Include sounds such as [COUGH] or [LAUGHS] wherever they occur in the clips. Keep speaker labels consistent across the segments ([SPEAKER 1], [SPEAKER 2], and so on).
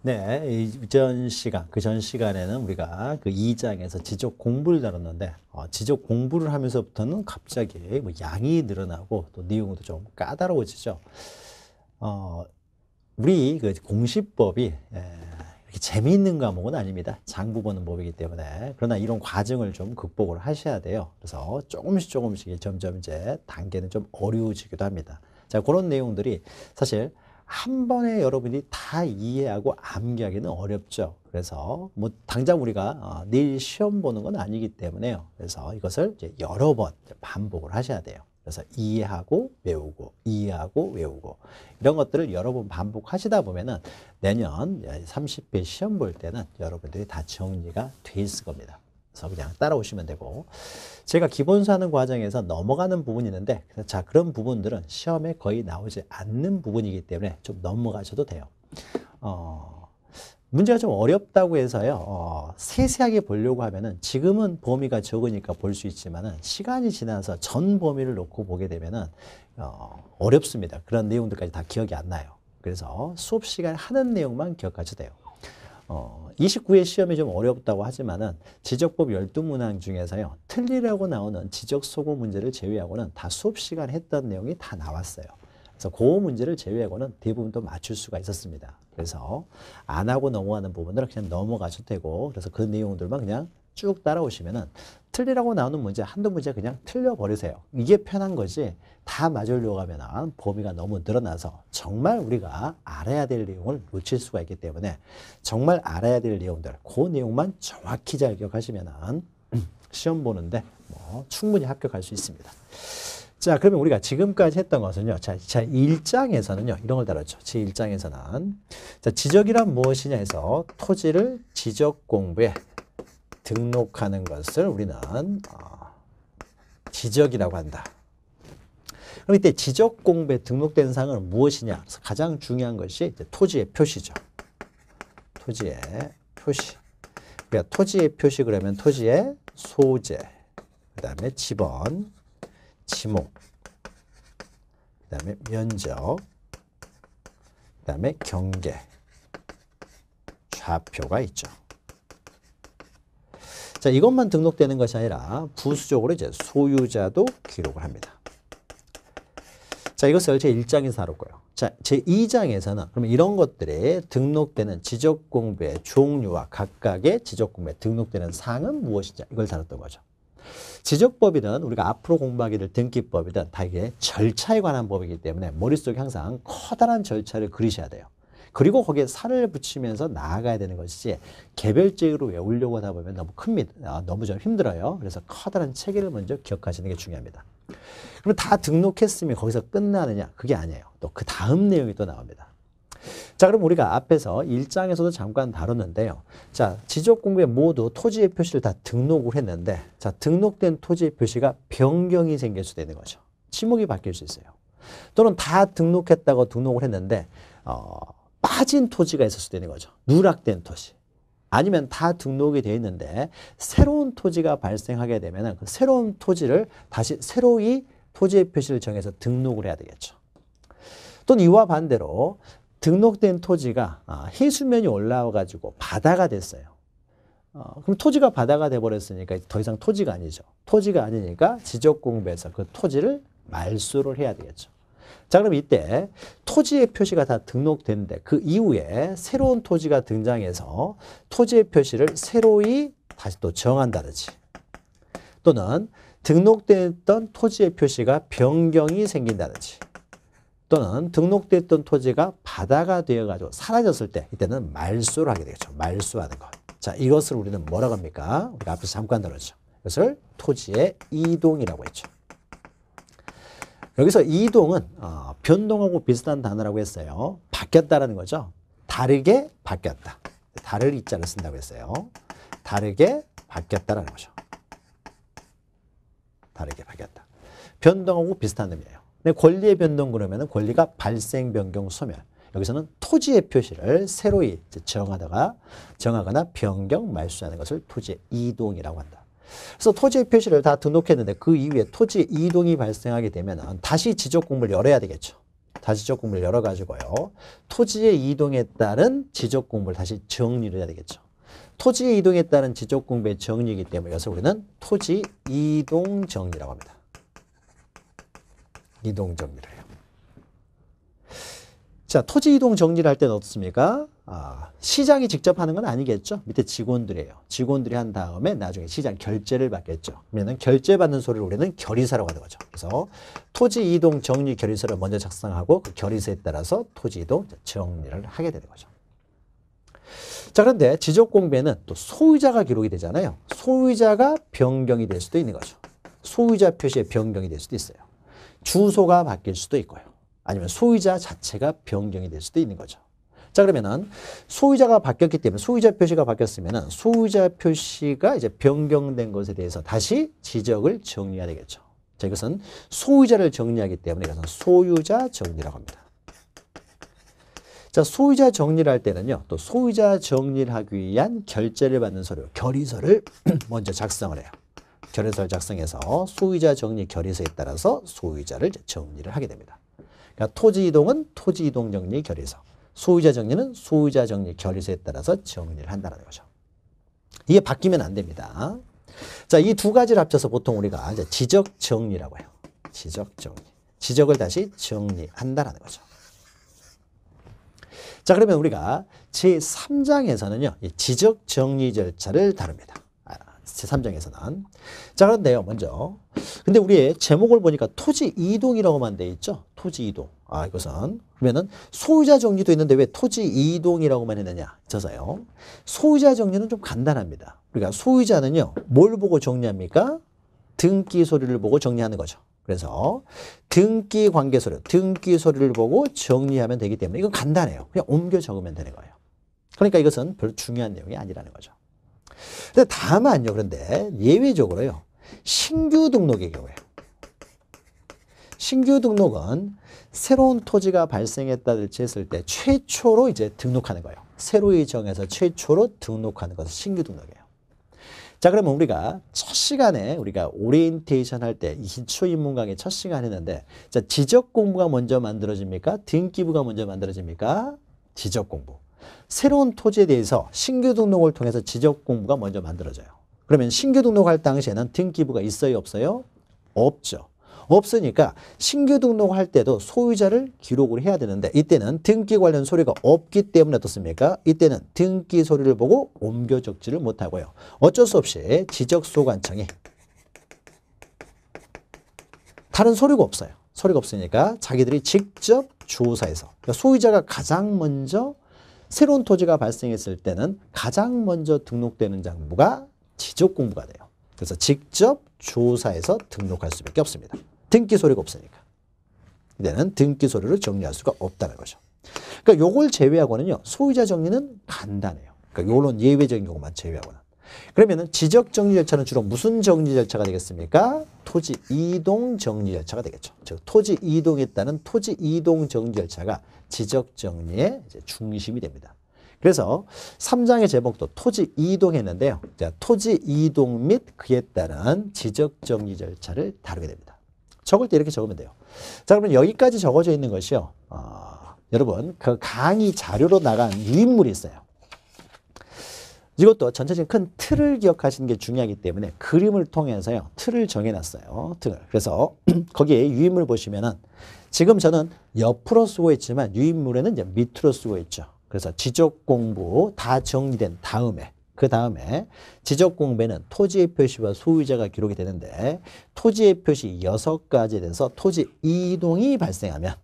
[SPEAKER 1] 네, 이전 시간, 그 전 시간에는 우리가 그 2장에서 지적 공부를 다뤘는데, 어, 지적 공부를 하면서부터는 갑자기 뭐 양이 늘어나고 또 내용도 좀 까다로워지죠. 어, 우리 그 공시법이 예, 이렇게 재미있는 과목은 아닙니다. 장부 보는 법이기 때문에. 그러나 이런 과정을 좀 극복을 하셔야 돼요. 그래서 조금씩 조금씩 점점 이제 단계는 좀 어려워지기도 합니다. 자, 그런 내용들이 사실 한 번에 여러분이 다 이해하고 암기하기는 어렵죠. 그래서 뭐 당장 우리가 어, 내일 시험 보는 건 아니기 때문에요. 그래서 이것을 이제 여러 번 반복을 하셔야 돼요. 그래서 이해하고 외우고 이해하고 외우고 이런 것들을 여러 번 반복하시다 보면은 내년 30회 시험 볼 때는 여러분들이 다 정리가 돼 있을 겁니다. 그래서 그냥 따라오시면 되고 제가 기본사는 과정에서 넘어가는 부분이 있는데 자 그런 부분들은 시험에 거의 나오지 않는 부분이기 때문에 좀 넘어가셔도 돼요. 어, 문제가 좀 어렵다고 해서요. 어, 세세하게 보려고 하면은 지금은 범위가 적으니까 볼 수 있지만은 시간이 지나서 전 범위를 놓고 보게 되면은 어, 어렵습니다. 그런 내용들까지 다 기억이 안 나요. 그래서 수업 시간에 하는 내용만 기억하셔도 돼요. 어, 29의 시험이 좀 어렵다고 하지만은 지적법 12문항 중에서요. 틀리라고 나오는 지적 소고 문제를 제외하고는 다 수업 시간 에 했던 내용이 다 나왔어요. 그래서 고 문제를 제외하고는 대부분 또 맞출 수가 있었습니다. 그래서 안 하고 넘어가는 부분들은 그냥 넘어가셔도 되고 그래서 그 내용들만 그냥 쭉 따라오시면은 틀리라고 나오는 문제 한두 문제 그냥 틀려버리세요. 이게 편한 거지 다 맞으려고 하면 범위가 너무 늘어나서 정말 우리가 알아야 될 내용을 놓칠 수가 있기 때문에 정말 알아야 될 내용들 그 내용만 정확히 잘 기억하시면 [CLEARS THROAT] 시험 보는데 뭐 충분히 합격할 수 있습니다. 자, 그러면 우리가 지금까지 했던 것은요. 자, 자 1장에서는요. 이런 걸 다뤘죠. 제1장에서는 자, 지적이란 무엇이냐 해서 토지를 지적 공부에 등록하는 것을 우리는 어, 지적이라고 한다. 그럼 이때 지적 공부에 등록된 상은 무엇이냐? 가장 중요한 것이 토지의 표시죠. 토지의 표시. 그러니까 토지의 표시 그러면 토지의 소재, 그 다음에 지번, 지목, 그 다음에 면적, 그 다음에 경계, 좌표가 있죠. 자, 이것만 등록되는 것이 아니라 부수적으로 이제 소유자도 기록을 합니다. 자, 이것을 제1장에서 다뤘고요. 자, 제2장에서는 그러면 이런 것들에 등록되는 지적공부의 종류와 각각의 지적공부에 등록되는 상은 무엇이냐 이걸 다뤘던 거죠. 지적법이든 우리가 앞으로 공부하게 될 등기법이든 다 이게 절차에 관한 법이기 때문에 머릿속에 항상 커다란 절차를 그리셔야 돼요. 그리고 거기에 살을 붙이면서 나아가야 되는 것이지 개별적으로 외우려고 하다 보면 너무 큽니다. 아, 너무 좀 힘들어요. 그래서 커다란 체계를 먼저 기억하시는 게 중요합니다. 그럼 다 등록했으면 거기서 끝나느냐? 그게 아니에요. 또 그 다음 내용이 또 나옵니다. 자, 그럼 우리가 앞에서 일장에서도 잠깐 다뤘는데요. 자, 지적 공부에 모두 토지의 표시를 다 등록을 했는데 자, 등록된 토지의 표시가 변경이 생길 수도 있는 거죠. 치목이 바뀔 수 있어요. 또는 다 등록했다고 등록을 했는데 어, 빠진 토지가 있었을 때는 거죠. 누락된 토지. 아니면 다 등록이 되어 있는데 새로운 토지가 발생하게 되면 그 새로운 토지를 다시 새로이 토지의 표시를 정해서 등록을 해야 되겠죠. 또는 이와 반대로 등록된 토지가 아, 해수면이 올라와가지고 바다가 됐어요. 어, 그럼 토지가 바다가 돼버렸으니까 더 이상 토지가 아니죠. 토지가 아니니까 지적공부에서 그 토지를 말소를 해야 되겠죠. 자 그럼 이때 토지의 표시가 다 등록됐는데 그 이후에 새로운 토지가 등장해서 토지의 표시를 새로이 다시 또 정한다든지 또는 등록됐던 토지의 표시가 변경이 생긴다든지 또는 등록됐던 토지가 바다가 되어가지고 사라졌을 때 이때는 말소를 하게 되겠죠. 말소하는 것. 자 이것을 우리는 뭐라고 합니까? 우리가 앞에서 잠깐 다뤘죠. 이것을 토지의 이동이라고 했죠. 여기서 이동은 어, 변동하고 비슷한 단어라고 했어요. 바뀌었다라는 거죠. 다르게 바뀌었다. 다를 이자를 쓴다고 했어요. 다르게 바뀌었다라는 거죠. 다르게 바뀌었다. 변동하고 비슷한 의미예요. 근데 권리의 변동 그러면 권리가 발생, 변경, 소멸. 여기서는 토지의 표시를 새로이 정하다가 정하거나 변경, 말소하는 것을 토지의 이동이라고 한다. 그래서 토지의 표시를 다 등록했는데 그 이후에 토지 이동이 발생하게 되면 다시 지적공부를 열어야 되겠죠. 다시 지적공문을 열어가지고요. 토지의 이동에 따른 지적공문을 다시 정리를 해야 되겠죠. 토지 이동에 따른 지적공부의 정리이기 때문에 여기서 우리는 토지 이동 정리라고 합니다. 이동 정리를 자, 토지 이동 정리를 할 때는 어떻습니까? 아, 시장이 직접 하는 건 아니겠죠? 밑에 직원들이에요. 직원들이 한 다음에 나중에 시장 결제를 받겠죠. 그러면 결제받는 소리를 우리는 결의서라고 하는 거죠. 그래서 토지 이동 정리 결의서를 먼저 작성하고 그 결의서에 따라서 토지 이동 정리를 하게 되는 거죠. 자, 그런데 지적 공배는 또 소유자가 기록이 되잖아요. 소유자가 변경이 될 수도 있는 거죠. 소유자 표시의 변경이 될 수도 있어요. 주소가 바뀔 수도 있고요. 아니면 소유자 자체가 변경이 될 수도 있는 거죠. 자 그러면은 소유자가 바뀌었기 때문에 소유자 표시가 바뀌었으면은 소유자 표시가 이제 변경된 것에 대해서 다시 지적을 정리해야 되겠죠. 자 이것은 소유자를 정리하기 때문에 이것은 소유자 정리라고 합니다. 자 소유자 정리를 할 때는요 또 소유자 정리를 하기 위한 결제를 받는 서류 결의서를 [CLEARS THROAT] 먼저 작성을 해요. 결의서를 작성해서 소유자 정리 결의서에 따라서 소유자를 정리를 하게 됩니다. 그러니까 토지 이동은 토지 이동 정리 결의서, 소유자 정리는 소유자 정리 결의서에 따라서 정리를 한다는 거죠. 이게 바뀌면 안 됩니다. 자, 이 두 가지를 합쳐서 보통 우리가 지적 정리라고 해요. 지적 정리. 지적을 다시 정리한다라는 거죠. 자, 그러면 우리가 제3장에서는요. 지적 정리 절차를 다룹니다. 제3장에서 는 자, 그런데요, 먼저. 근데 우리의 제목을 보니까 토지 이동이라고만 돼 있죠? 토지 이동. 아, 이것은. 그러면은 소유자 정리도 있는데 왜 토지 이동이라고만 했느냐? 저서요. 소유자 정리는 좀 간단합니다. 우리가 그러니까 소유자는요, 뭘 보고 정리합니까? 등기 소리를 보고 정리하는 거죠. 그래서 등기 관계 서류, 등기 서류를 보고 정리하면 되기 때문에 이건 간단해요. 그냥 옮겨 적으면 되는 거예요. 그러니까 이것은 별로 중요한 내용이 아니라는 거죠. 근데 다만요. 그런데 예외적으로요. 신규 등록의 경우에 신규 등록은 새로운 토지가 발생했다든 했을 때 최초로 이제 등록하는 거예요. 새로이 정해서 최초로 등록하는 것은 신규 등록이에요. 자 그러면 우리가 첫 시간에 우리가 오리엔테이션 할때 기초인문 강의 첫 시간 했는데 자 지적 공부가 먼저 만들어집니까? 등기부가 먼저 만들어집니까? 지적 공부. 새로운 토지에 대해서 신규 등록을 통해서 지적 공부가 먼저 만들어져요. 그러면 신규 등록할 당시에는 등기부가 있어요 없어요? 없죠. 없으니까 신규 등록할 때도 소유자를 기록을 해야 되는데 이때는 등기 관련 소리가 없기 때문에 어떻습니까? 이때는 등기 소리를 보고 옮겨 적지를 못하고요. 어쩔 수 없이 지적소관청에 다른 소리가 없어요. 소리가 없으니까 자기들이 직접 조사해서 그러니까 소유자가 가장 먼저 새로운 토지가 발생했을 때는 가장 먼저 등록되는 장부가 지적 공부가 돼요. 그래서 직접 조사해서 등록할 수밖에 없습니다. 등기 소리가 없으니까. 이제는 등기 소리를 정리할 수가 없다는 거죠. 그러니까 요걸 제외하고는요. 소유자 정리는 간단해요. 그러니까 요런 예외적인 경우만 제외하고는. 그러면은 지적 정리 절차는 주로 무슨 정리 절차가 되겠습니까? 토지 이동 정리 절차가 되겠죠. 즉 토지 이동했다는 토지 이동 정리 절차가 지적 정리의 중심이 됩니다. 그래서 3장의 제목도 토지 이동했는데요. 자, 토지 이동 및 그에 따른 지적 정리 절차를 다루게 됩니다. 적을 때 이렇게 적으면 돼요. 자, 그러면 여기까지 적어져 있는 것이요. 어, 여러분, 그 강의 자료로 나간 유인물이 있어요. 이것도 전체적인 큰 틀을 기억하시는 게 중요하기 때문에 그림을 통해서요. 틀을 정해놨어요. 틀을. 그래서 [CLEARS THROAT] 거기에 유인물 보시면은 지금 저는 옆으로 쓰고 있지만 유인물에는 이제 밑으로 쓰고 있죠. 그래서 지적 공부 다 정리된 다음에 그 다음에 지적 공부에는 토지의 표시와 소유자가 기록이 되는데 토지의 표시 여섯 가지에 대해서 토지 이동이 발생하면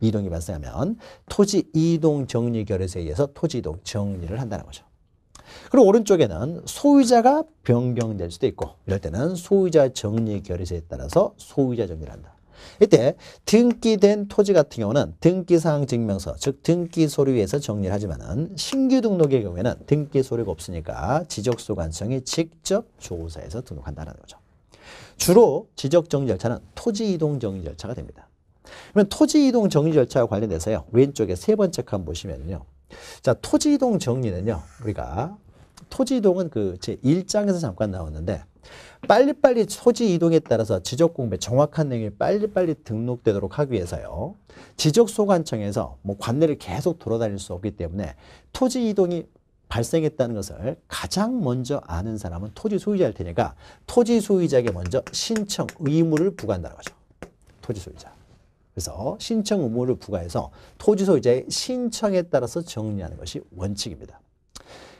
[SPEAKER 1] 이동이 발생하면 토지 이동 정리 결의서에 의해서 토지 이동 정리를 한다는 거죠. 그리고 오른쪽에는 소유자가 변경될 수도 있고 이럴 때는 소유자 정리 결의서에 따라서 소유자 정리를 한다. 이때 등기된 토지 같은 경우는 등기사항 증명서, 즉 등기 소류에서 정리를 하지만은 신규 등록의 경우에는 등기 소류가 없으니까 지적소관청이 직접 조사해서 등록한다는 거죠. 주로 지적정리 절차는 토지 이동 정리 절차가 됩니다. 그러면 토지 이동 정리 절차와 관련돼서요 왼쪽에 세 번째 칸 보시면요. 자, 토지 이동 정리는요. 우리가 토지 이동은 그 제 1장에서 잠깐 나왔는데 빨리빨리 소지 이동에 따라서 지적 공부에 정확한 내용이 빨리빨리 등록되도록 하기 위해서요. 지적 소관청에서 뭐 관내를 계속 돌아다닐 수 없기 때문에 토지 이동이 발생했다는 것을 가장 먼저 아는 사람은 토지 소유자일 테니까 토지 소유자에게 먼저 신청 의무를 부과한다고하죠 토지 소유자. 그래서 신청 의무를 부과해서 토지 소유자의 신청에 따라서 정리하는 것이 원칙입니다.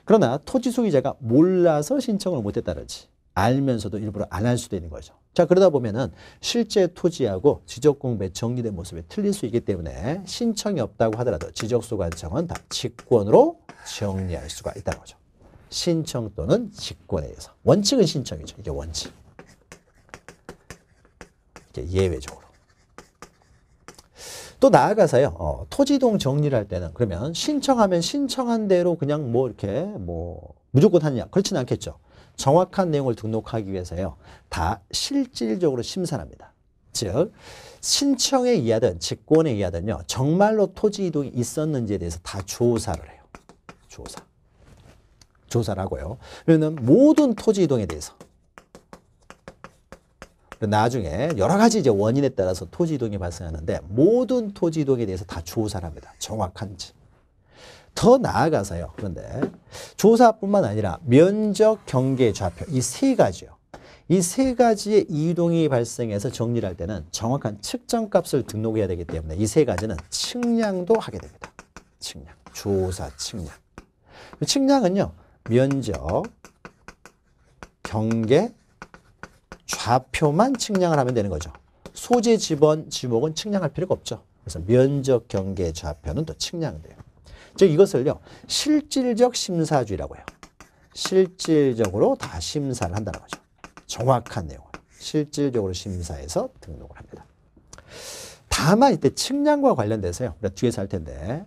[SPEAKER 1] 그러나 토지 소유자가 몰라서 신청을 못했다든지 알면서도 일부러 안 할 수도 있는 거죠. 자 그러다 보면은 실제 토지하고 지적공매 정리된 모습이 틀릴 수 있기 때문에 신청이 없다고 하더라도 지적소관청은 다 직권으로 정리할 수가 있다는 거죠. 신청 또는 직권에 의해서. 원칙은 신청이죠. 이게 원칙. 이게 예외적으로. 또 나아가서요. 어, 토지동 정리를 할 때는 그러면 신청하면 신청한 대로 그냥 뭐 이렇게 뭐 무조건 하느냐. 그렇지는 않겠죠. 정확한 내용을 등록하기 위해서요. 다 실질적으로 심사를 합니다. 즉 신청에 의하든 직권에 의하든요. 정말로 토지 이동이 있었는지에 대해서 다 조사를 해요. 조사. 조사를 고요 그러면 모든 토지 이동에 대해서 나중에 여러 가지 이제 원인에 따라서 토지 이동이 발생하는데 모든 토지 이동에 대해서 다 조사를 합니다. 정확한지. 더 나아가서요. 그런데 조사뿐만 아니라 면적, 경계, 좌표 이 세 가지요. 이 세 가지의 이동이 발생해서 정리를 할 때는 정확한 측정값을 등록해야 되기 때문에 이 세 가지는 측량도 하게 됩니다. 측량, 조사, 측량. 그 측량은요. 면적, 경계, 좌표만 측량을 하면 되는 거죠. 소재, 지번, 지목은 측량할 필요가 없죠. 그래서 면적, 경계, 좌표는 또 측량돼요. 즉 이것을요. 실질적 심사주의라고 해요. 실질적으로 다 심사를 한다는 거죠. 정확한 내용을 실질적으로 심사해서 등록을 합니다. 다만 이때 측량과 관련돼서요. 우리가 뒤에서 할 텐데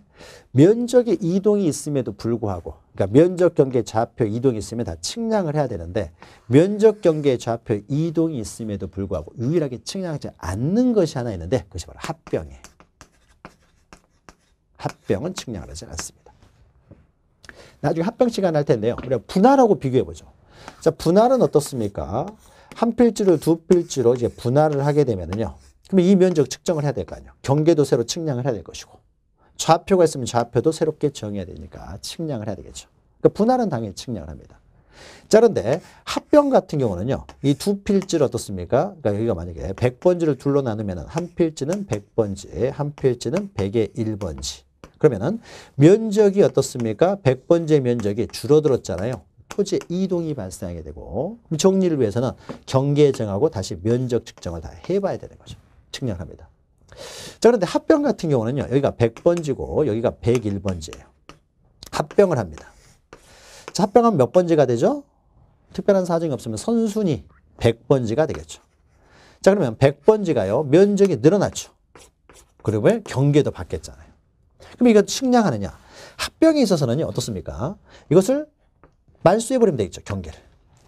[SPEAKER 1] 면적의 이동이 있음에도 불구하고 그러니까 면적 경계 좌표 이동이 있으면 다 측량을 해야 되는데 면적 경계 좌표 이동이 있음에도 불구하고 유일하게 측량하지 않는 것이 하나 있는데 그것이 바로 합병이에요. 합병은 측량하지 을 않습니다. 나중에 합병 시간 할 텐데요. 우리가 분할하고 비교해 보죠. 자, 분할은 어떻습니까? 한 필지로 두 필지로 이제 분할을 하게 되면은요. 그러이 면적 측정을 해야 될 거 아니에요. 경계도 새로 측량을 해야 될 것이고 좌표가 있으면 좌표도 새롭게 정해야 되니까 측량을 해야 되겠죠. 그러니까 분할은 당연히 측량을 합니다. 자, 그런데 합병 같은 경우는요. 이 두 필지를 어떻습니까? 그러니까 여기가 만약에 100번지를 둘로 나누면 한 필지는 100번지, 한 필지는 1 0 1번지. 그러면은 면적이 어떻습니까? 100번째 면적이 줄어들었잖아요. 토지의 이동이 발생하게 되고 정리를 위해서는 경계 정하고 다시 면적 측정을 다 해봐야 되는 거죠. 측량합니다. 자 그런데 합병 같은 경우는요. 여기가 100번지고 여기가 101번지예요. 합병을 합니다. 자, 합병하면 몇 번지가 되죠? 특별한 사정이 없으면 선순위 100번지가 되겠죠. 자 그러면 100번지가요. 면적이 늘어났죠. 그러면 경계도 바뀌었잖아요. 그럼 이거 측량하느냐 합병에 있어서는 요 어떻습니까? 이것을 말수해버리면 되겠죠. 경계를.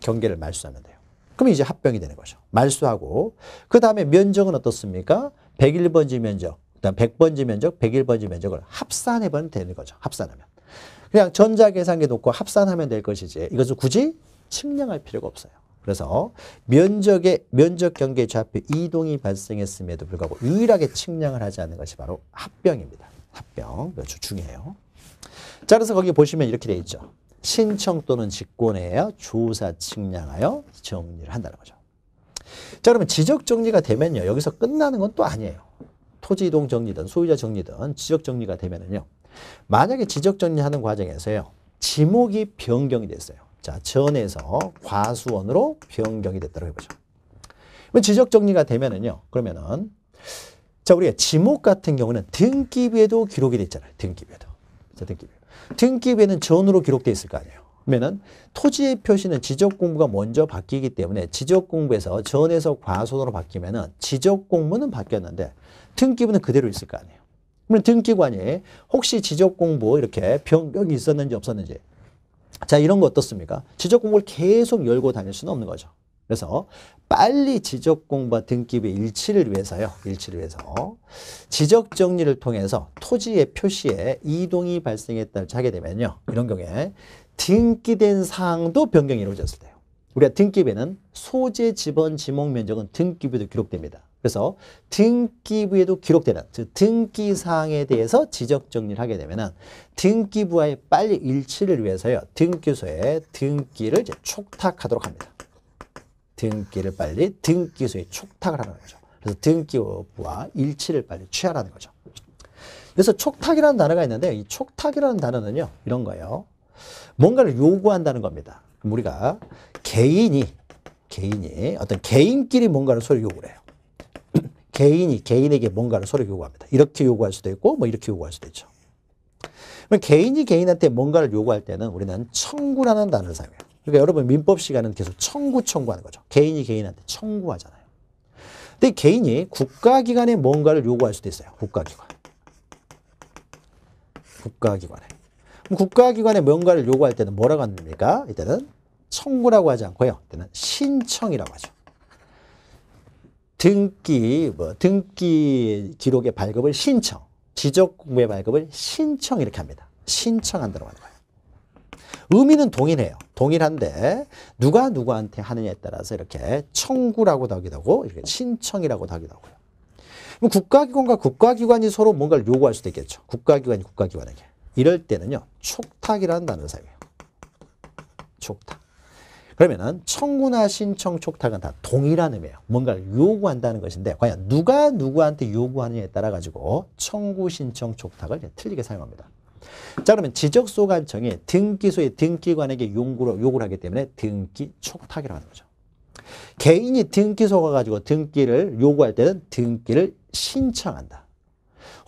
[SPEAKER 1] 경계를 말수하면 돼요. 그럼 이제 합병이 되는 거죠. 말수하고 그 다음에 면적은 어떻습니까? 101번지 면적, 그다음 100번지 면적, 101번지 면적을 합산해버리면 되는 거죠. 합산하면. 그냥 전자계산기 놓고 합산하면 될 것이지 이것을 굳이 측량할 필요가 없어요. 그래서 면적의 면적 경계 좌표 이동이 발생했음에도 불구하고 유일하게 측량을 하지 않는 것이 바로 합병입니다. 합병 그렇중이에요자 그래서 거기 보시면 이렇게 되어 있죠. 신청 또는 직권에 조사 측량하여 정리를 한다는 거죠. 자 그러면 지적 정리가 되면요. 여기서 끝나는 건 또 아니에요. 토지 이동 정리든 소유자 정리든 지적 정리가 되면은요. 만약에 지적 정리하는 과정에서요. 지목이 변경이 됐어요. 자, 전에서 과수원으로 변경이 됐다고 해보죠. 지적 정리가 되면은요. 그러면은 자, 우리가 지목 같은 경우는 등기부에도 기록이 돼 있잖아요. 등기부에도. 자, 등기부. 등기부에는 전으로 기록돼 있을 거 아니에요. 그러면은 토지의 표시는 지적 공부가 먼저 바뀌기 때문에 지적 공부에서 전에서 과손로 바뀌면은 지적 공부는 바뀌었는데 등기부는 그대로 있을 거 아니에요. 그러면 등기관이 혹시 지적 공부 이렇게 변경이 있었는지 없었는지 자 이런 거 어떻습니까? 지적 공부를 계속 열고 다닐 수는 없는 거죠. 그래서 빨리 지적 공부와 등급의 일치를 위해서요. 일치를 위해서 지적 정리를 통해서 토지의 표시에 이동이 발생했다 하게 되면요. 이런 경우에 등기된 사항도 변경이 이루어졌을 때요. 우리가 등기부에는 소재, 지번, 지목, 면적은 등기부에도 기록됩니다. 그래서 등기부에도 기록되는 즉 등기 사항에 대해서 지적 정리를 하게 되면은 등기부와의 빨리 일치를 위해서요. 등기소에 등기를 이제 촉탁하도록 합니다. 등기를 빨리 등기소에 촉탁을 하는 거죠. 그래서 등기업과 일치를 빨리 취하라는 거죠. 그래서 촉탁이라는 단어가 있는데 이 촉탁이라는 단어는요. 이런 거예요. 뭔가를 요구한다는 겁니다. 우리가 개인이 개인이 어떤 개인끼리 뭔가를 서로 요구 해요. [CLEARS THROAT] 개인이 개인에게 뭔가를 서로 요구합니다. 이렇게 요구할 수도 있고 뭐 이렇게 요구할 수도 있죠. 개인이 개인한테 뭔가를 요구할 때는 우리는 청구라는 단어를 사용해요. 그러니까 여러분 민법 시간은 계속 청구 청구하는 거죠. 개인이 개인한테 청구하잖아요. 근데 개인이 국가기관에 뭔가를 요구할 수도 있어요. 국가기관. 국가기관에. 국가기관에 뭔가를 요구할 때는 뭐라고 합니까? 이때는 청구라고 하지 않고요. 이때는 신청이라고 하죠. 등기, 뭐, 등기 기록의 발급을 신청, 지적공의 발급을 신청 이렇게 합니다. 신청한다고 하는 거예요. 의미는 동일해요. 동일한데 누가 누구한테 하느냐에 따라서 이렇게 청구라고도 하기도 하고 이렇게 신청이라고도 하기도 하고요. 그럼 국가기관과 국가기관이 서로 뭔가를 요구할 수도 있겠죠. 국가기관이 국가기관에게. 이럴 때는요. 촉탁이라는 단어를 사용해요. 촉탁. 그러면은 청구나 신청 촉탁은 다 동일한 의미예요. 뭔가를 요구한다는 것인데 과연 누가 누구한테 요구하느냐에 따라 가지고 청구 신청 촉탁을 틀리게 사용합니다. 자 그러면 지적소관청이 등기소의 등기관에게 용구를 요구를 하기 때문에 등기 촉탁이라고 하는 거죠. 개인이 등기소가 가지고 등기를 요구할 때는 등기를 신청한다.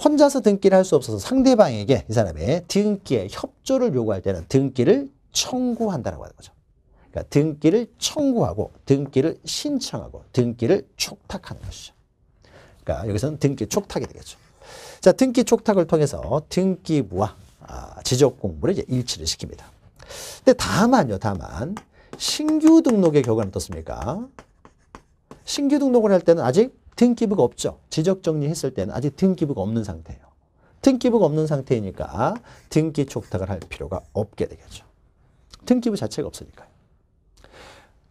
[SPEAKER 1] 혼자서 등기를 할 수 없어서 상대방에게 이 사람의 등기에 협조를 요구할 때는 등기를 청구한다라고 하는 거죠. 그러니까 등기를 청구하고 등기를 신청하고 등기를 촉탁하는 것이죠. 그러니까 여기서는 등기 촉탁이 되겠죠. 자, 등기 촉탁을 통해서 등기부와 아, 지적 공부를 이제 일치를 시킵니다. 근데 다만요, 다만 신규 등록의 결과는 어떻습니까? 신규 등록을 할 때는 아직 등기부가 없죠. 지적 정리했을 때는 아직 등기부가 없는 상태예요. 등기부가 없는 상태이니까 등기 촉탁을 할 필요가 없게 되겠죠. 등기부 자체가 없으니까요.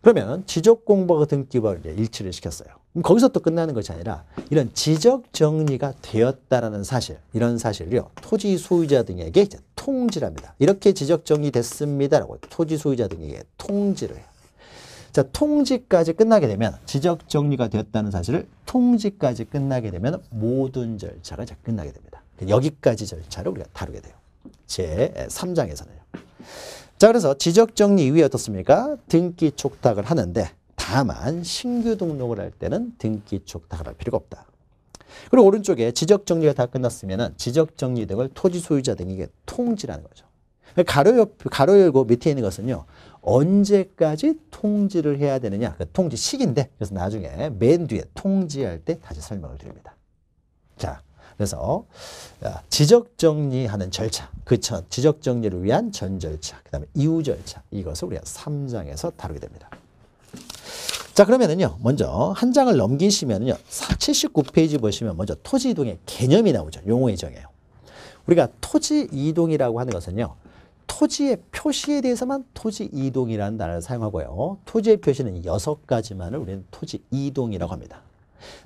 [SPEAKER 1] 그러면 지적 공부와 등기부를 일치를 시켰어요. 거기서 또 끝나는 것이 아니라 이런 지적 정리가 되었다라는 사실, 이런 사실을요. 토지 소유자 등에게 이제 통지를 합니다. 이렇게 지적 정리됐습니다라고 토지 소유자 등에게 통지를 해요. 자, 통지까지 끝나게 되면 지적 정리가 되었다는 사실을 통지까지 끝나게 되면 모든 절차가 이제 끝나게 됩니다. 여기까지 절차를 우리가 다루게 돼요. 제3장에서는요. 자, 그래서 지적 정리 이후에 어떻습니까? 등기 촉탁을 하는데 다만 신규 등록을 할 때는 등기 촉탁할 필요가 없다. 그리고 오른쪽에 지적 정리가 다 끝났으면 지적 정리 등을 토지 소유자 등에게 통지라는 거죠. 가로 옆, 가로 열고 밑에 있는 것은요. 언제까지 통지를 해야 되느냐. 그 통지 시기인데 그래서 나중에 맨 뒤에 통지할 때 다시 설명을 드립니다. 자, 그래서 아, 지적 정리하는 절차, 그 전, 지적 정리를 위한 전 절차, 그 다음에 이후 절차 이것을 우리가 3장에서 다루게 됩니다. 자 그러면은요 먼저 한 장을 넘기시면은요 79페이지 보시면 먼저 토지 이동의 개념이 나오죠 용어의 정해요 우리가 토지 이동이라고 하는 것은요 토지의 표시에 대해서만 토지 이동이라는 단어를 사용하고요 토지의 표시는 여섯 가지만을 우리는 토지 이동이라고 합니다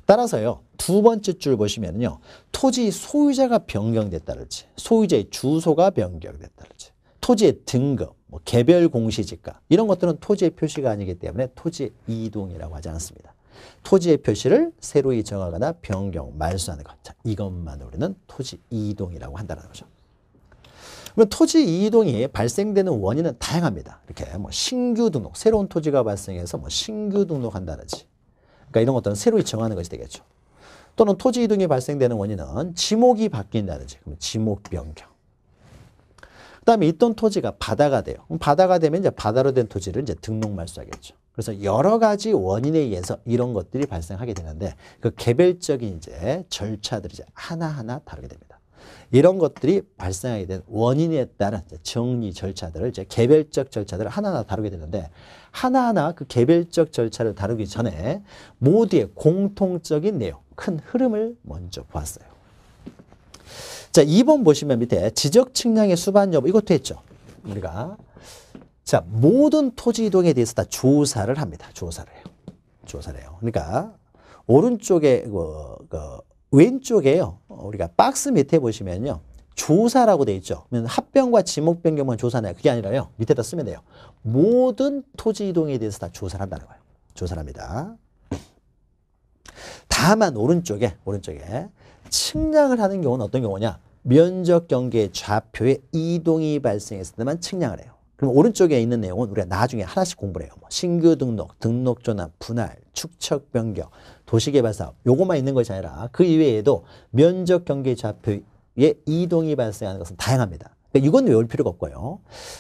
[SPEAKER 1] 따라서요 두 번째 줄 보시면은요 토지 소유자가 변경됐다든지 소유자의 주소가 변경됐다든지 토지의 등급 뭐 개별 공시지가 이런 것들은 토지의 표시가 아니기 때문에 토지 이동이라고 하지 않습니다. 토지의 표시를 새로이 정하거나 변경, 말소하는 것. 자, 이것만 우리는 토지 이동이라고 한다는 거죠. 그럼 토지 이동이 발생되는 원인은 다양합니다. 이렇게 뭐 신규 등록, 새로운 토지가 발생해서 뭐 신규 등록한다든지. 그러니까 이런 것들은 새로이 정하는 것이 되겠죠. 또는 토지 이동이 발생되는 원인은 지목이 바뀐다든지, 그럼 지목 변경. 그다음에 있던 토지가 바다가 돼요. 바다가 되면 이제 바다로 된 토지를 이제 등록 말소하겠죠. 그래서 여러 가지 원인에 의해서 이런 것들이 발생하게 되는데 그 개별적인 이제 절차들이 이제 하나하나 다르게 됩니다. 이런 것들이 발생하게 된 원인에 따른 정리 절차들을 이제 개별적 절차들을 하나하나 다루게 되는데 하나하나 그 개별적 절차를 다루기 전에 모두의 공통적인 내용, 큰 흐름을 먼저 보았어요. 자, 2번 보시면 밑에 지적 측량의 수반 여부 이것도 했죠. 우리가 자, 모든 토지 이동에 대해서 다 조사를 합니다. 조사를 해요. 조사를 해요. 그러니까 오른쪽에 그, 그 왼쪽에요. 우리가 박스 밑에 보시면요. 조사라고 돼 있죠. 그러면 합병과 지목 변경만 조사네요 그게 아니라요. 밑에다 쓰면 돼요. 모든 토지 이동에 대해서 다 조사를 한다는 거예요. 조사를 합니다. 다만 오른쪽에 오른쪽에 측량을 하는 경우는 어떤 경우냐? 면적 경계 좌표에 이동이 발생했을 때만 측량을 해요. 그럼 오른쪽에 있는 내용은 우리가 나중에 하나씩 공부를 해요. 뭐 신규 등록, 등록 전환, 분할, 축척 변경, 도시개발 사업 요것만 있는 것이 아니라 그 이외에도 면적 경계 좌표에 이동이 발생하는 것은 다양합니다. 그러니까 이건 외울 필요가 없고요.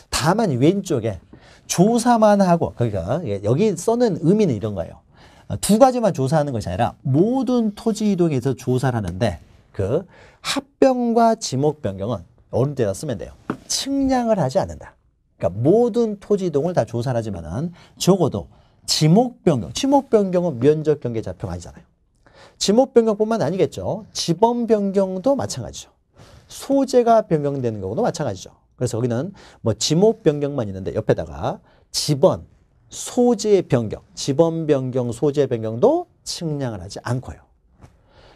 [SPEAKER 1] 다만 왼쪽에 조사만 하고 그러니까 여기 써는 의미는 이런 거예요. 아, 두 가지만 조사하는 것이 아니라 모든 토지 이동에서 조사를 하는데 그 합병과 지목 변경은 어느 때나 쓰면 돼요. 측량을 하지 않는다. 그러니까 모든 토지 이동을 다 조사를 하지만은 적어도 지목 변경, 지목 변경은 면적 경계 좌표가 아니잖아요. 지목 변경뿐만 아니겠죠. 지번 변경도 마찬가지죠. 소재가 변경되는 경우도 마찬가지죠. 그래서 거기는 뭐 지목 변경만 있는데 옆에다가 지번, 소재 변경, 지번 변경, 소재 변경도 측량을 하지 않고요.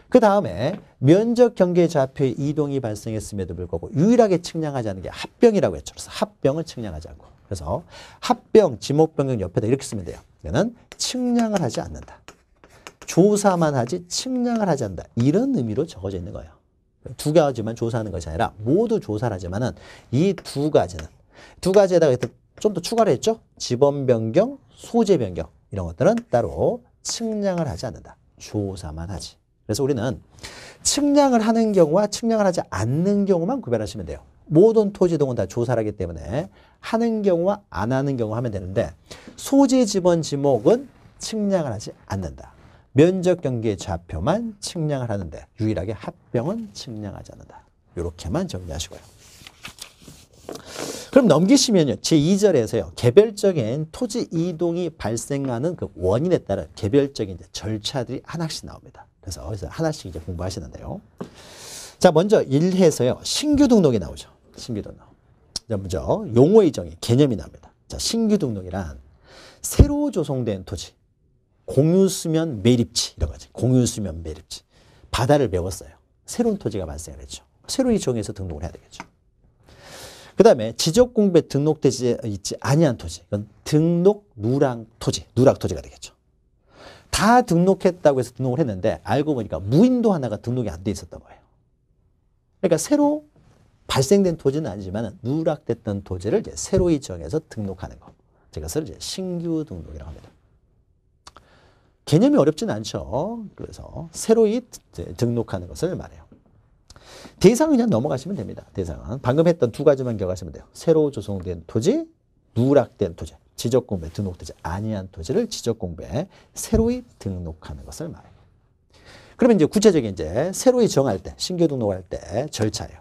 [SPEAKER 1] 그 다음에 면적 경계 좌표의 이동이 발생했음에도 불구하고 유일하게 측량하지 않은 게 합병이라고 했죠. 그래서 합병을 측량하지 않고. 그래서 합병, 지목 변경 옆에다 이렇게 쓰면 돼요. 이거는 측량을 하지 않는다. 조사만 하지 측량을 하지 않는다. 이런 의미로 적어져 있는 거예요. 두 가지만 조사하는 것이 아니라 모두 조사를 하지만 은이 두 가지는 두 가지에다가 좀더 추가를 했죠. 지번 변경, 소재 변경 이런 것들은 따로 측량을 하지 않는다. 조사만 하지. 그래서 우리는 측량을 하는 경우와 측량을 하지 않는 경우만 구별하시면 돼요. 모든 토지동은 다 조사를 하기 때문에 하는 경우와 안 하는 경우 하면 되는데 소재 지번 지목은 측량을 하지 않는다. 면적 경계 좌표만 측량을 하는데 유일하게 합병은 측량하지 않는다. 이렇게만 정리하시고요. 그럼 넘기시면요. 제2절에서요. 개별적인 토지 이동이 발생하는 그 원인에 따라 개별적인 이제 절차들이 하나씩 나옵니다. 그래서 어디서 하나씩 이제 공부하시는데요. 자, 먼저 1해서요 신규 등록이 나오죠. 신규 등록. 자, 먼저 용어의 정의, 개념이 나옵니다 자, 신규 등록이란 새로 조성된 토지, 공유수면 매립지 이런 거지. 공유수면 매립지. 바다를 배웠어요 새로운 토지가 발생을 했죠. 새로이 종에서 등록을 해야 되겠죠. 그 다음에 지적공부에 등록되지 있지 아니한 토지. 이건 등록 누락 토지. 누락 토지가 되겠죠. 다 등록했다고 해서 등록을 했는데 알고 보니까 무인도 하나가 등록이 안 돼 있었던 거예요. 그러니까 새로 발생된 토지는 아니지만 누락됐던 토지를 이제 새로이 정해서 등록하는 거. 이것을 이제 신규 등록이라고 합니다. 개념이 어렵진 않죠. 그래서 새로이 등록하는 것을 말해요. 대상 은 그냥 넘어가시면 됩니다. 대상은. 방금 했던 두 가지만 기억하시면 돼요. 새로 조성된 토지, 누락된 토지, 지적공부에 등록되지 아니한 토지를 지적공부에 새로이 등록하는 것을 말해요. 그러면 이제 구체적인 이제 새로이 정할 때, 신규 등록할 때 절차예요.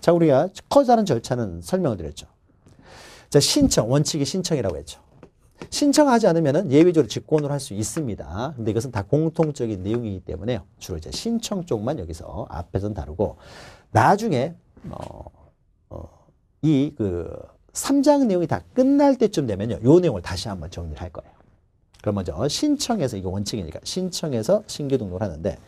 [SPEAKER 1] 자, 우리가 커다란 절차는 설명을 드렸죠. 자, 신청, 원칙이 신청이라고 했죠. 신청하지 않으면 예외적으로 직권으로 할 수 있습니다. 근데 이것은 다 공통적인 내용이기 때문에 주로 이제 신청 쪽만 여기서 앞에서 다루고 나중에 어, 어, 이 그 3장 내용이 다 끝날 때쯤 되면요. 요 내용을 다시 한번 정리를 할 거예요. 그럼 먼저 신청해서 이게 원칙이니까 신청해서 신규 등록을 하는데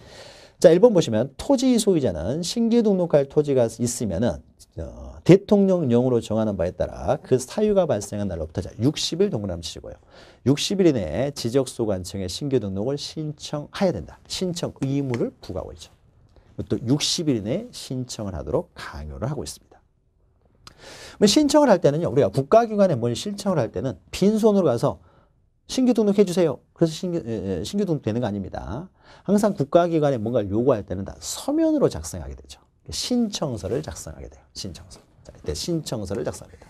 [SPEAKER 1] 자, 1번 보시면 토지 소유자는 신규 등록할 토지가 있으면은 어, 대통령령으로 정하는 바에 따라 그 사유가 발생한 날로부터 자 60일 동그라미치고요. 60일 이내에 지적소관청에 신규 등록을 신청해야 된다. 신청 의무를 부과하고 있죠. 또 60일 이내에 신청을 하도록 강요를 하고 있습니다. 뭐 신청을 할 때는요. 우리가 국가기관에 뭘 신청을 할 때는 빈손으로 가서 신규 등록해 주세요. 그래서 신규, 신규 등록되는 거 아닙니다. 항상 국가기관에 뭔가를 요구할 때는 다 서면으로 작성하게 되죠. 신청서를 작성하게 돼요. 신청서. 자, 이때 신청서를 작성합니다.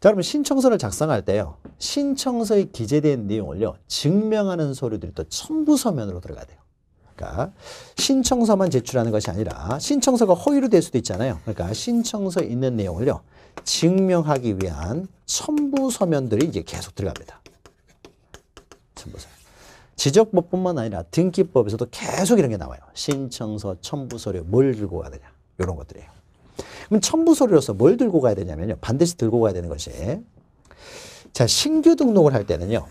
[SPEAKER 1] 자, 그러면 신청서를 작성할 때요. 신청서에 기재된 내용을요. 증명하는 서류들이 또 첨부 서면으로 들어가야 돼요. 그러니까 신청서만 제출하는 것이 아니라 신청서가 허위로 될 수도 있잖아요. 그러니까 신청서에 있는 내용을요. 증명하기 위한 첨부 서면들이 이제 계속 들어갑니다. 첨부 서면. 지적법뿐만 아니라 등기법에서도 계속 이런 게 나와요. 신청서, 첨부 서류, 뭘 들고 가느냐. 이런 것들이에요. 그럼 첨부서류로서 뭘 들고 가야 되냐면요. 반드시 들고 가야 되는 것이 자 신규 등록을 할 때는요.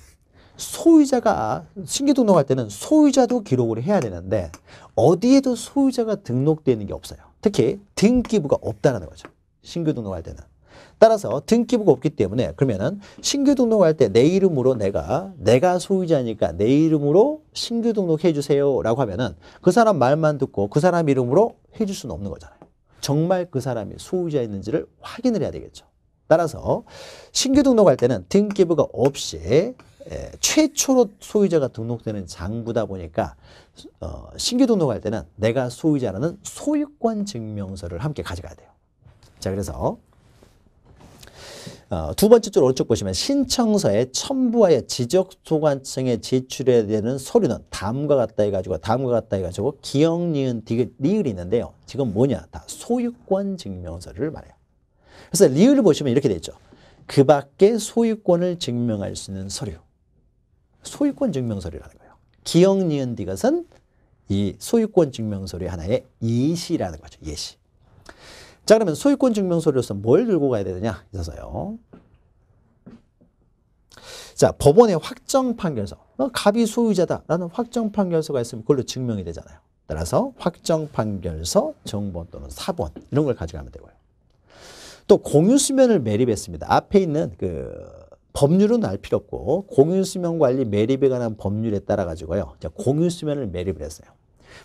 [SPEAKER 1] 소유자가 신규 등록할 때는 소유자도 기록을 해야 되는데 어디에도 소유자가 등록되는게 없어요. 특히 등기부가 없다는 거죠. 신규 등록할 때는. 따라서 등기부가 없기 때문에 그러면은 신규 등록할 때 내 이름으로 내가 내가 소유자니까 내 이름으로 신규 등록해 주세요라고 하면은 그 사람 말만 듣고 그 사람 이름으로 해줄 수는 없는 거잖아요. 정말 그 사람이 소유자였는지를 확인을 해야 되겠죠. 따라서 신규 등록할 때는 등기부가 없이 예, 최초로 소유자가 등록되는 장부다 보니까 어, 신규 등록할 때는 내가 소유자라는 소유권 증명서를 함께 가져가야 돼요. 자 그래서 어, 두 번째 줄 오른쪽 보시면 신청서에 첨부하여 지적 소관청에 제출해야 되는 서류는 다음과 같다 해가지고 다음과 같다 해가지고 기억 니은 디귿 리을이 있는데요. 지금 뭐냐 다 소유권 증명서를 말해요. 그래서 리을 을 보시면 이렇게 돼 있죠. 그 밖에 소유권을 증명할 수 있는 서류. 소유권 증명서류라는 거예요. 기억 니은 디귿은 이 소유권 증명서류 하나의 예시라는 거죠. 예시. 자 그러면 소유권 증명서로서 뭘 들고 가야 되느냐 있어서요. 자 법원의 확정 판결서 어, 갑이 소유자다라는 확정 판결서가 있으면 그걸로 증명이 되잖아요. 따라서 확정 판결서, 정본 또는 사본 이런 걸 가져가면 되고요. 또 공유수면을 매립했습니다. 앞에 있는 그 법률은 알 필요 없고 공유수면 관리 매립에 관한 법률에 따라 가지고요. 공유수면을 매립을 했어요.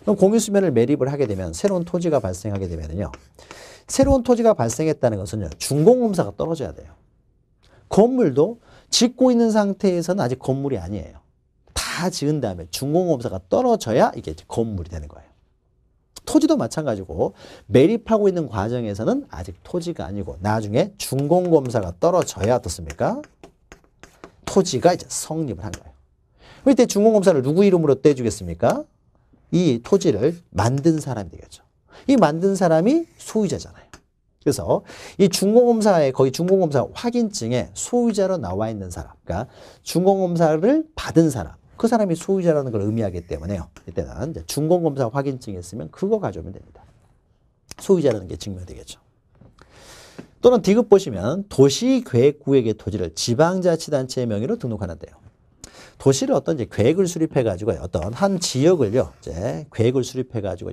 [SPEAKER 1] 그럼 공유수면을 매립을 하게 되면 새로운 토지가 발생하게 되면요. 새로운 토지가 발생했다는 것은요. 준공검사가 떨어져야 돼요. 건물도 짓고 있는 상태에서는 아직 건물이 아니에요. 다 지은 다음에 준공검사가 떨어져야 이게 건물이 되는 거예요. 토지도 마찬가지고 매립하고 있는 과정에서는 아직 토지가 아니고 나중에 준공검사가 떨어져야 어떻습니까? 토지가 이제 성립을 한 거예요. 이때 준공검사를 누구 이름으로 떼주겠습니까? 이 토지를 만든 사람이 되겠죠. 이 만든 사람이 소유자잖아요. 그래서 이 중공검사의 거의 중공검사 확인증에 소유자로 나와 있는 사람, 그러니까 중공검사를 받은 사람, 그 사람이 소유자라는 걸 의미하기 때문에요. 이때는 이제 중공검사 확인증이 있으면 그거 가져오면 됩니다. 소유자라는 게 증명되겠죠. 또는 디귿 보시면 도시계획구역의 토지를 지방자치단체의 명의로 등록하는데요. 도시를 어떤 이제 계획을 수립해 가지고 어떤 한 지역을요, 이제 계획을 수립해 가지고